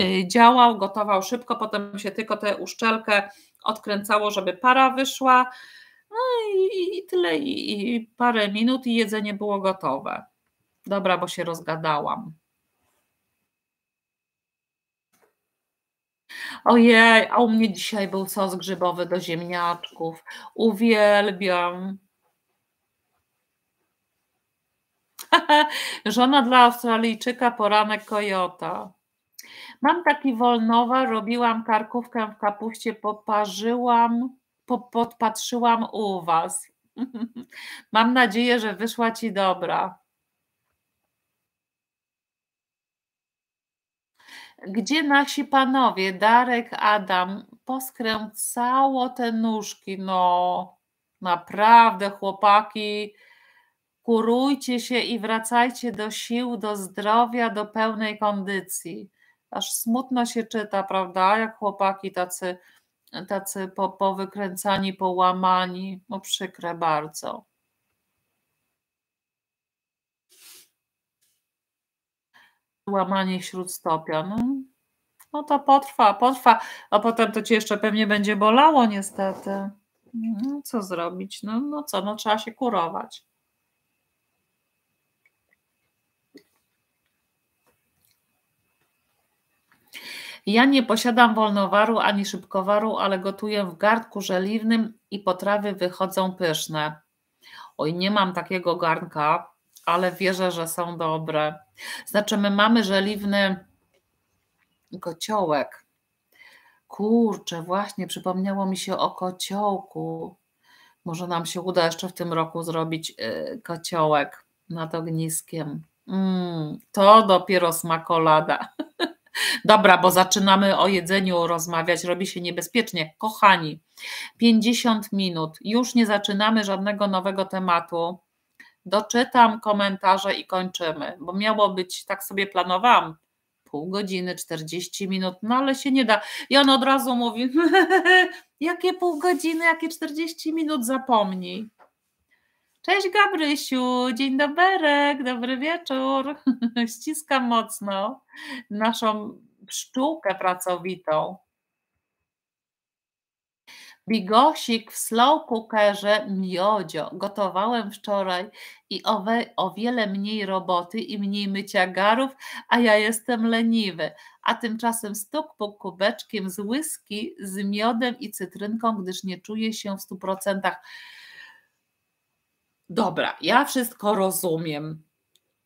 y, działał, gotował szybko, potem się tylko tę uszczelkę odkręcało, żeby para wyszła no i, i tyle, i, i parę minut, i jedzenie było gotowe. Dobra, bo się rozgadałam. Ojej, a u mnie dzisiaj był sos grzybowy do ziemniaczków. Uwielbiam. Żona dla Australijczyka, poranek kojota. Mam taki wolnowa, robiłam karkówkę w kapuście, poparzyłam po, podpatrzyłam u Was. Mam nadzieję, że wyszła Ci dobra. Gdzie nasi panowie, Darek, Adam, poskręcało te nóżki? No, naprawdę, chłopaki, kurujcie się i wracajcie do sił, do zdrowia, do pełnej kondycji. Aż smutno się czyta, prawda? Jak chłopaki tacy tacy po, powykręcani, połamani. No przykre bardzo. Łamanie wśród No, no to potrwa, potrwa, a potem to ci jeszcze pewnie będzie bolało niestety. No, co zrobić? No, no co, no trzeba się kurować. Ja nie posiadam wolnowaru ani szybkowaru, ale gotuję w garnku żeliwnym i potrawy wychodzą pyszne. Oj, nie mam takiego garnka, ale wierzę, że są dobre. Znaczy, my mamy żeliwny kociołek. Kurczę, właśnie przypomniało mi się o kociołku. Może nam się uda jeszcze w tym roku zrobić y, kociołek nad ogniskiem. Mm, to dopiero smakolada. Dobra, bo zaczynamy o jedzeniu rozmawiać, robi się niebezpiecznie. Kochani, 50 minut, już nie zaczynamy żadnego nowego tematu. Doczytam komentarze i kończymy, bo miało być, tak sobie planowałam, pół godziny, 40 minut, no ale się nie da. I on od razu mówi: Jakie pół godziny, jakie 40 minut, zapomnij. Cześć Gabrysiu, dzień doberek, dobry wieczór. Ściskam mocno naszą pszczółkę pracowitą. Bigosik w slow cookerze miodzio. Gotowałem wczoraj i owe, o wiele mniej roboty i mniej mycia garów, a ja jestem leniwy. A tymczasem stuk po kubeczkiem z whisky, z miodem i cytrynką, gdyż nie czuję się w stu procentach dobra, ja wszystko rozumiem.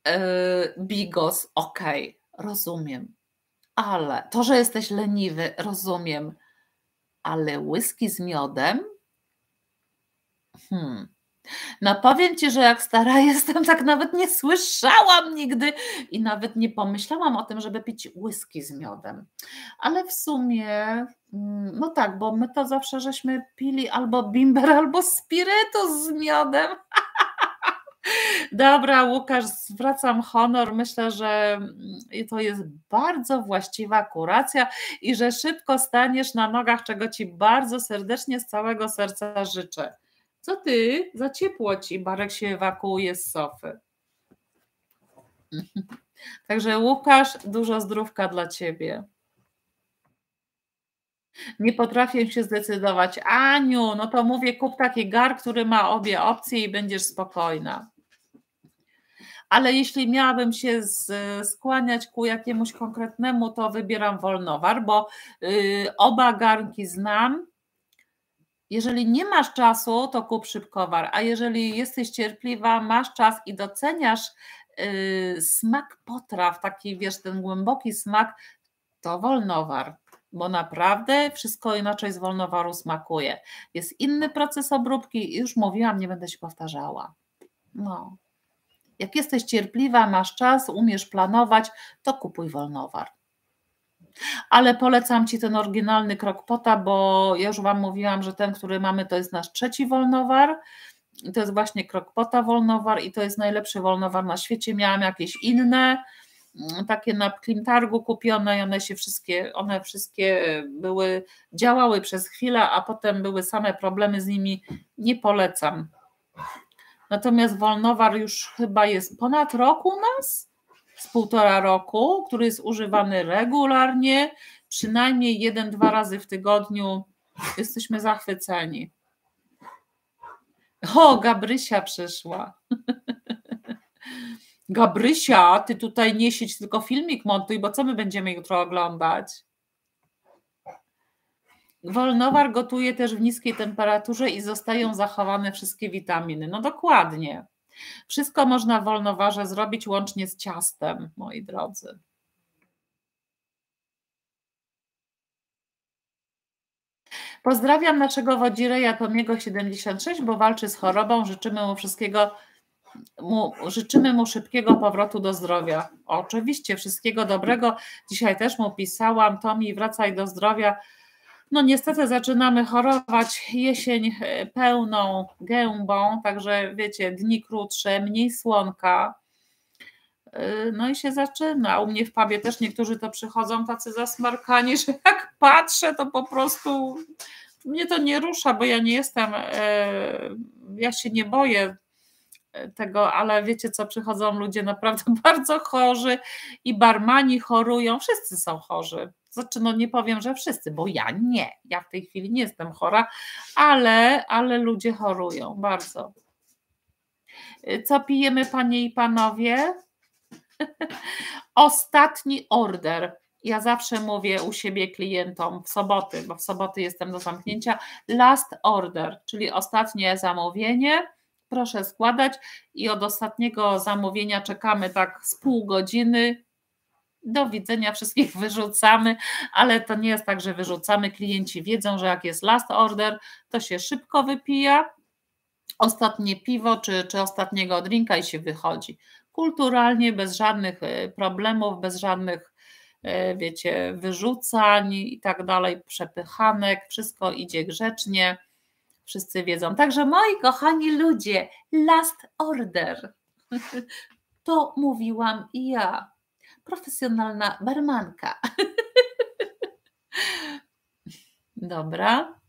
E, bigos, okej, okay, rozumiem. Ale to, że jesteś leniwy, rozumiem. Ale whisky z miodem? Hmm. No powiem Ci, że jak stara jestem, tak nawet nie słyszałam nigdy i nawet nie pomyślałam o tym, żeby pić whisky z miodem. Ale w sumie, mm, no tak, bo my to zawsze żeśmy pili albo bimber, albo spirytus z miodem. Dobra, Łukasz, zwracam honor. Myślę, że to jest bardzo właściwa kuracja i że szybko staniesz na nogach, czego ci bardzo serdecznie z całego serca życzę. Co ty? Za ciepło ci. Barek się ewakuuje z sofy. Także Łukasz, dużo zdrówka dla ciebie. Nie potrafię się zdecydować. Aniu, no to mówię, kup taki gar, który ma obie opcje i będziesz spokojna ale jeśli miałabym się z, skłaniać ku jakiemuś konkretnemu, to wybieram wolnowar, bo y, oba garnki znam. Jeżeli nie masz czasu, to kup szybkowar, a jeżeli jesteś cierpliwa, masz czas i doceniasz y, smak potraw, taki wiesz, ten głęboki smak, to wolnowar bo naprawdę wszystko inaczej z wolnowaru smakuje. Jest inny proces obróbki, już mówiłam, nie będę się powtarzała. No. Jak jesteś cierpliwa, masz czas, umiesz planować, to kupuj wolnowar. Ale polecam Ci ten oryginalny Pota, bo ja już Wam mówiłam, że ten, który mamy, to jest nasz trzeci wolnowar. To jest właśnie Pota wolnowar i to jest najlepszy wolnowar na świecie. Miałam jakieś inne, mm, takie na Klimtargu kupione i one się wszystkie, one wszystkie były, działały przez chwilę, a potem były same problemy z nimi. Nie polecam. Natomiast Wolnowar już chyba jest ponad rok u nas, z półtora roku, który jest używany regularnie, przynajmniej jeden, dwa razy w tygodniu. Jesteśmy zachwyceni. O, Gabrysia przyszła. Gabrysia, ty tutaj nie tylko filmik montuj, bo co my będziemy jutro oglądać? Wolnowar gotuje też w niskiej temperaturze i zostają zachowane wszystkie witaminy. No dokładnie. Wszystko można w wolnowarze zrobić łącznie z ciastem, moi drodzy. Pozdrawiam naszego wodzireja Tomiego 76, bo walczy z chorobą. Życzymy mu wszystkiego, mu, życzymy mu szybkiego powrotu do zdrowia. Oczywiście, wszystkiego dobrego. Dzisiaj też mu pisałam. Tomi, wracaj do zdrowia. No niestety zaczynamy chorować jesień e, pełną gębą, także wiecie, dni krótsze, mniej słonka. E, no i się zaczyna. U mnie w pubie też niektórzy to przychodzą tacy zasmarkani, że jak patrzę, to po prostu mnie to nie rusza, bo ja nie jestem, e, ja się nie boję tego, ale wiecie co, przychodzą ludzie naprawdę bardzo chorzy i barmani chorują, wszyscy są chorzy. Znaczy, no nie powiem, że wszyscy, bo ja nie. Ja w tej chwili nie jestem chora, ale, ale ludzie chorują bardzo. Y, co pijemy, panie i panowie? Ostatni order. Ja zawsze mówię u siebie klientom w soboty, bo w soboty jestem do zamknięcia. Last order, czyli ostatnie zamówienie. Proszę składać i od ostatniego zamówienia czekamy tak z pół godziny do widzenia, wszystkich wyrzucamy, ale to nie jest tak, że wyrzucamy. Klienci wiedzą, że jak jest last order, to się szybko wypija, ostatnie piwo czy, czy ostatniego drinka i się wychodzi. Kulturalnie, bez żadnych y, problemów, bez żadnych, y, wiecie, wyrzucań i tak dalej, przepychanek, wszystko idzie grzecznie. Wszyscy wiedzą. Także moi kochani ludzie, last order. To mówiłam i ja profesjonalna barmanka. Dobra.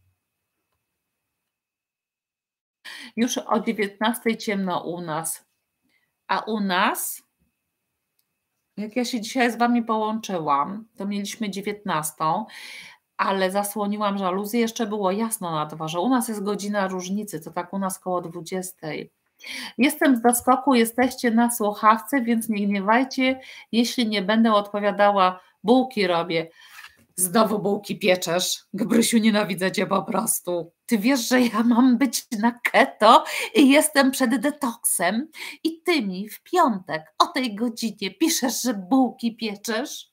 Już o 19 ciemno u nas. A u nas, jak ja się dzisiaj z Wami połączyłam, to mieliśmy 19, ale zasłoniłam żaluzję, jeszcze było jasno na dworze. U nas jest godzina różnicy, to tak u nas koło 20. Jestem z doskoku, jesteście na słuchawce, więc nie gniewajcie, jeśli nie będę odpowiadała, bułki robię. Znowu bułki pieczesz. Gbrysiu, nienawidzę cię po prostu. Ty wiesz, że ja mam być na keto i jestem przed detoksem i ty mi w piątek o tej godzinie piszesz, że bułki pieczesz.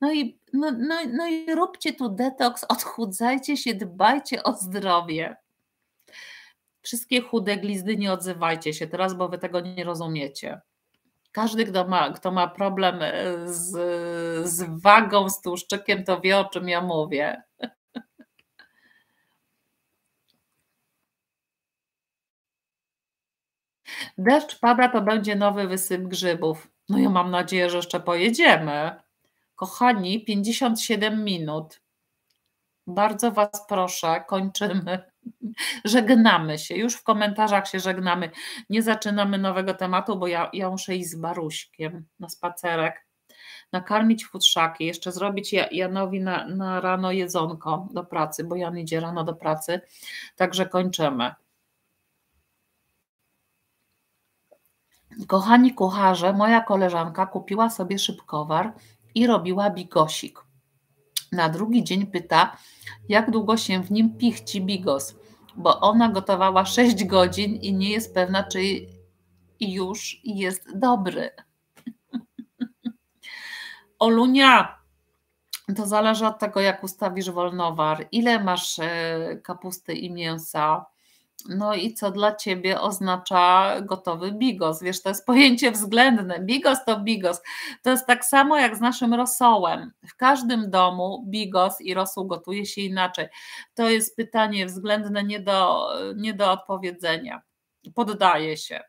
No i, no, no, no i róbcie tu detoks, odchudzajcie się, dbajcie o zdrowie. Wszystkie chude glizdy nie odzywajcie się teraz, bo wy tego nie rozumiecie. Każdy, kto ma, kto ma problem e, z, z wagą, z tłuszczykiem, to wie, o czym ja mówię. Deszcz pada, to będzie nowy wysyp grzybów. No ja mam nadzieję, że jeszcze pojedziemy. Kochani, 57 minut. Bardzo Was proszę, kończymy żegnamy się, już w komentarzach się żegnamy. Nie zaczynamy nowego tematu, bo ja, ja muszę iść z Baruśkiem na spacerek, nakarmić futrzaki, jeszcze zrobić Janowi na, na rano jedzonko do pracy, bo Jan idzie rano do pracy, także kończymy. Kochani kucharze, moja koleżanka kupiła sobie szybkowar i robiła bigosik. Na drugi dzień pyta, jak długo się w nim pichci bigos, bo ona gotowała 6 godzin i nie jest pewna, czy już jest dobry. Olunia, to zależy od tego, jak ustawisz wolnowar, ile masz e, kapusty i mięsa, no i co dla ciebie oznacza gotowy bigos? Wiesz, to jest pojęcie względne. Bigos to bigos. To jest tak samo jak z naszym rosołem. W każdym domu bigos i rosół gotuje się inaczej. To jest pytanie względne, nie do, nie do odpowiedzenia. Poddaje się.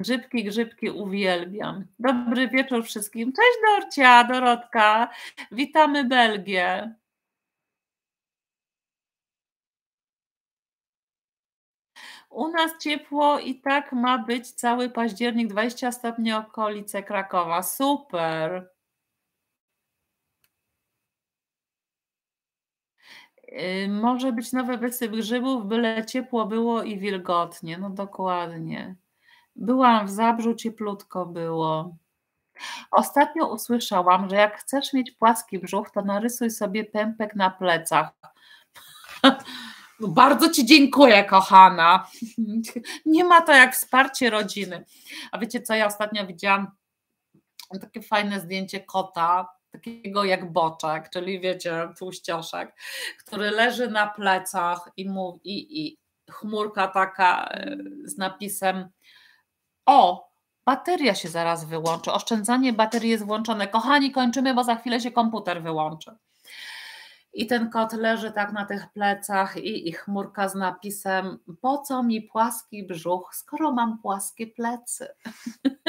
Grzybki, grzybki uwielbiam. Dobry wieczór wszystkim. Cześć Dorcia, Dorotka. Witamy Belgię. U nas ciepło i tak ma być cały październik, 20 stopni okolice Krakowa. Super. Yy, może być nowe wysyp grzybów, byle ciepło było i wilgotnie. No dokładnie. Byłam w Zabrzu, cieplutko było. Ostatnio usłyszałam, że jak chcesz mieć płaski brzuch, to narysuj sobie pępek na plecach. No bardzo Ci dziękuję, kochana. Nie ma to jak wsparcie rodziny. A wiecie co, ja ostatnio widziałam takie fajne zdjęcie kota, takiego jak boczek, czyli wiecie, tłuścioszek, który leży na plecach i, mówi, i, i chmurka taka e, z napisem o, bateria się zaraz wyłączy, oszczędzanie baterii jest włączone. Kochani, kończymy, bo za chwilę się komputer wyłączy. I ten kot leży tak na tych plecach i, i chmurka z napisem: Po co mi płaski brzuch, skoro mam płaskie plecy?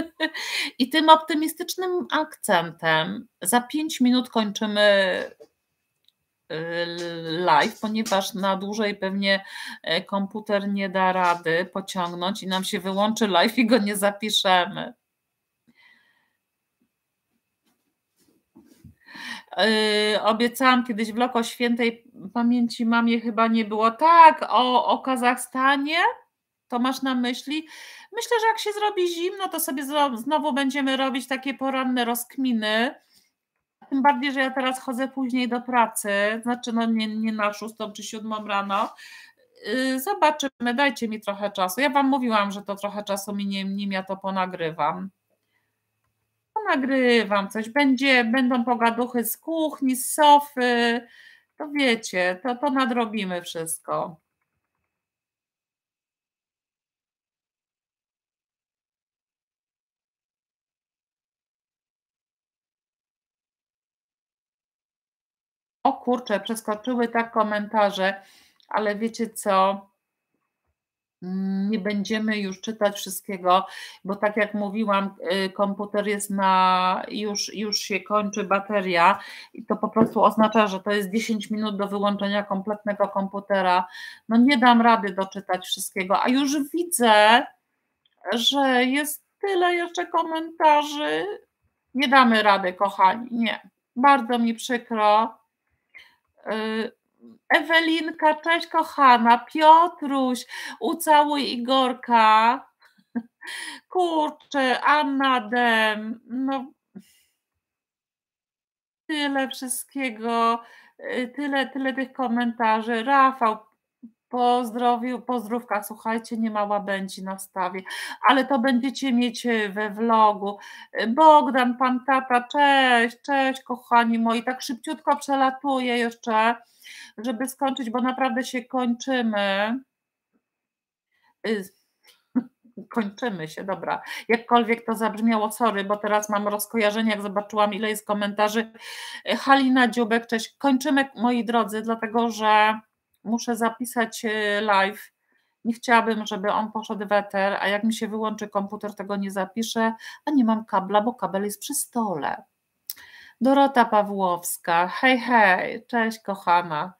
I tym optymistycznym akcentem za pięć minut kończymy y, live, ponieważ na dłużej pewnie e, komputer nie da rady pociągnąć i nam się wyłączy live i go nie zapiszemy. Yy, obiecałam kiedyś w loko świętej pamięci mamie chyba nie było tak o, o Kazachstanie. To masz na myśli? Myślę, że jak się zrobi zimno, to sobie znowu będziemy robić takie poranne rozkminy. Tym bardziej, że ja teraz chodzę później do pracy, znaczy no nie, nie na szóstą czy siódmą rano. Yy, zobaczymy, dajcie mi trochę czasu. Ja Wam mówiłam, że to trochę czasu mi nie, nim ja to ponagrywam nagrywam coś, będzie, będą pogaduchy z kuchni, z sofy, to wiecie, to, to nadrobimy wszystko. O kurczę, przeskoczyły tak komentarze, ale wiecie co? Mm, nie będziemy już czytać wszystkiego, bo tak jak mówiłam, y, komputer jest na, już, już się kończy bateria i to po prostu oznacza, że to jest 10 minut do wyłączenia kompletnego komputera. No nie dam rady doczytać wszystkiego, a już widzę, że jest tyle jeszcze komentarzy. Nie damy rady, kochani, nie. Bardzo mi przykro. Y, Ewelinka, cześć kochana, Piotruś, ucałuj Igorka, kurczę, Anna Dem, no tyle wszystkiego, y, tyle, tyle tych komentarzy, Rafał, po zdrowiu, po zdrówkach, słuchajcie, nie ma łabędzi na stawie, ale to będziecie mieć e, we vlogu. E, Bogdan, pan tata, cześć, cześć kochani moi, tak szybciutko przelatuję jeszcze, żeby skończyć, bo naprawdę się kończymy. Y, kończymy się, dobra. Jakkolwiek to zabrzmiało, sorry, bo teraz mam rozkojarzenie, jak zobaczyłam, ile jest komentarzy. E, Halina Dziubek, cześć. Kończymy, moi drodzy, dlatego że muszę zapisać e, live. Nie chciałabym, żeby on poszedł w eter, a jak mi się wyłączy komputer, tego nie zapiszę, a nie mam kabla, bo kabel jest przy stole. Dorota Pawłowska. Hej, hej, cześć kochana.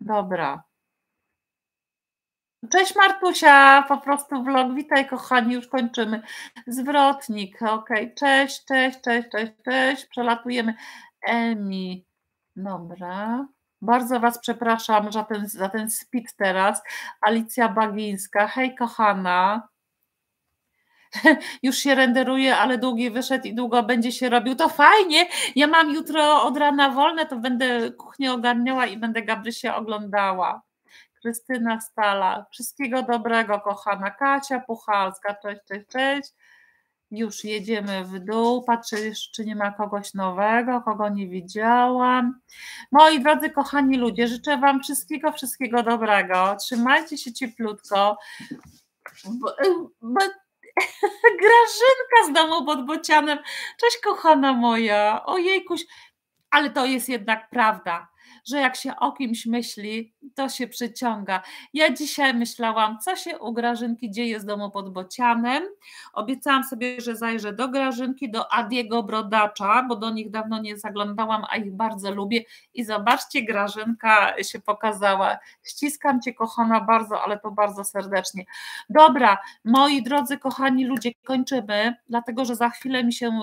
Dobra. Cześć Martusia, po prostu vlog. Witaj kochani, już kończymy. Zwrotnik, ok. Cześć, cześć, cześć, cześć, cześć. Przelatujemy. Emi. Dobra. Bardzo Was przepraszam za ten, za ten spit teraz. Alicja Bagińska. Hej, kochana już się renderuje, ale długi wyszedł i długo będzie się robił. To fajnie. Ja mam jutro od rana wolne, to będę kuchnię ogarniała i będę Gabrysię oglądała. Krystyna Stala. Wszystkiego dobrego, kochana. Kacia Puchalska. Cześć, cześć, cześć. Już jedziemy w dół, patrzę czy nie ma kogoś nowego, kogo nie widziałam. Moi drodzy, kochani ludzie, życzę Wam wszystkiego, wszystkiego dobrego. Trzymajcie się cieplutko. Bo, bo... Grażynka z domu pod Bocianem. Cześć kochana moja. Ojejkuś, ale to jest jednak prawda, że jak się o kimś myśli, to się przyciąga. Ja dzisiaj myślałam, co się u Grażynki dzieje z domu pod Bocianem. Obiecałam sobie, że zajrzę do Grażynki, do Adiego Brodacza, bo do nich dawno nie zaglądałam, a ich bardzo lubię. I zobaczcie, Grażynka się pokazała. Ściskam cię, kochana, bardzo, ale to bardzo serdecznie. Dobra, moi drodzy, kochani ludzie, kończymy, dlatego że za chwilę mi się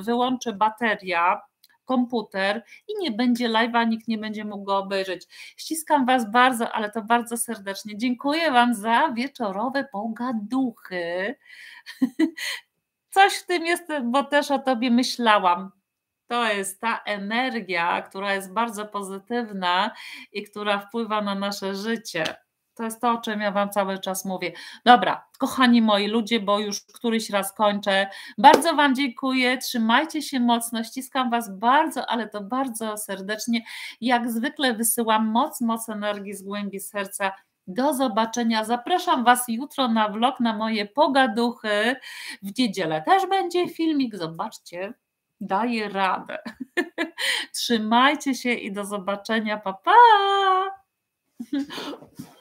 y, wyłączy bateria komputer i nie będzie live'a, nikt nie będzie mógł go obejrzeć. Ściskam Was bardzo, ale to bardzo serdecznie. Dziękuję Wam za wieczorowe pogaduchy. Coś w tym jest, bo też o Tobie myślałam. To jest ta energia, która jest bardzo pozytywna i która wpływa na nasze życie. To jest to, o czym ja Wam cały czas mówię. Dobra, kochani moi ludzie, bo już któryś raz kończę. Bardzo Wam dziękuję, trzymajcie się mocno, ściskam Was bardzo, ale to bardzo serdecznie. Jak zwykle wysyłam moc, moc energii z głębi serca. Do zobaczenia. Zapraszam Was jutro na vlog, na moje pogaduchy. W niedzielę też będzie filmik. Zobaczcie, daję radę. Trzymajcie się i do zobaczenia. Pa, pa!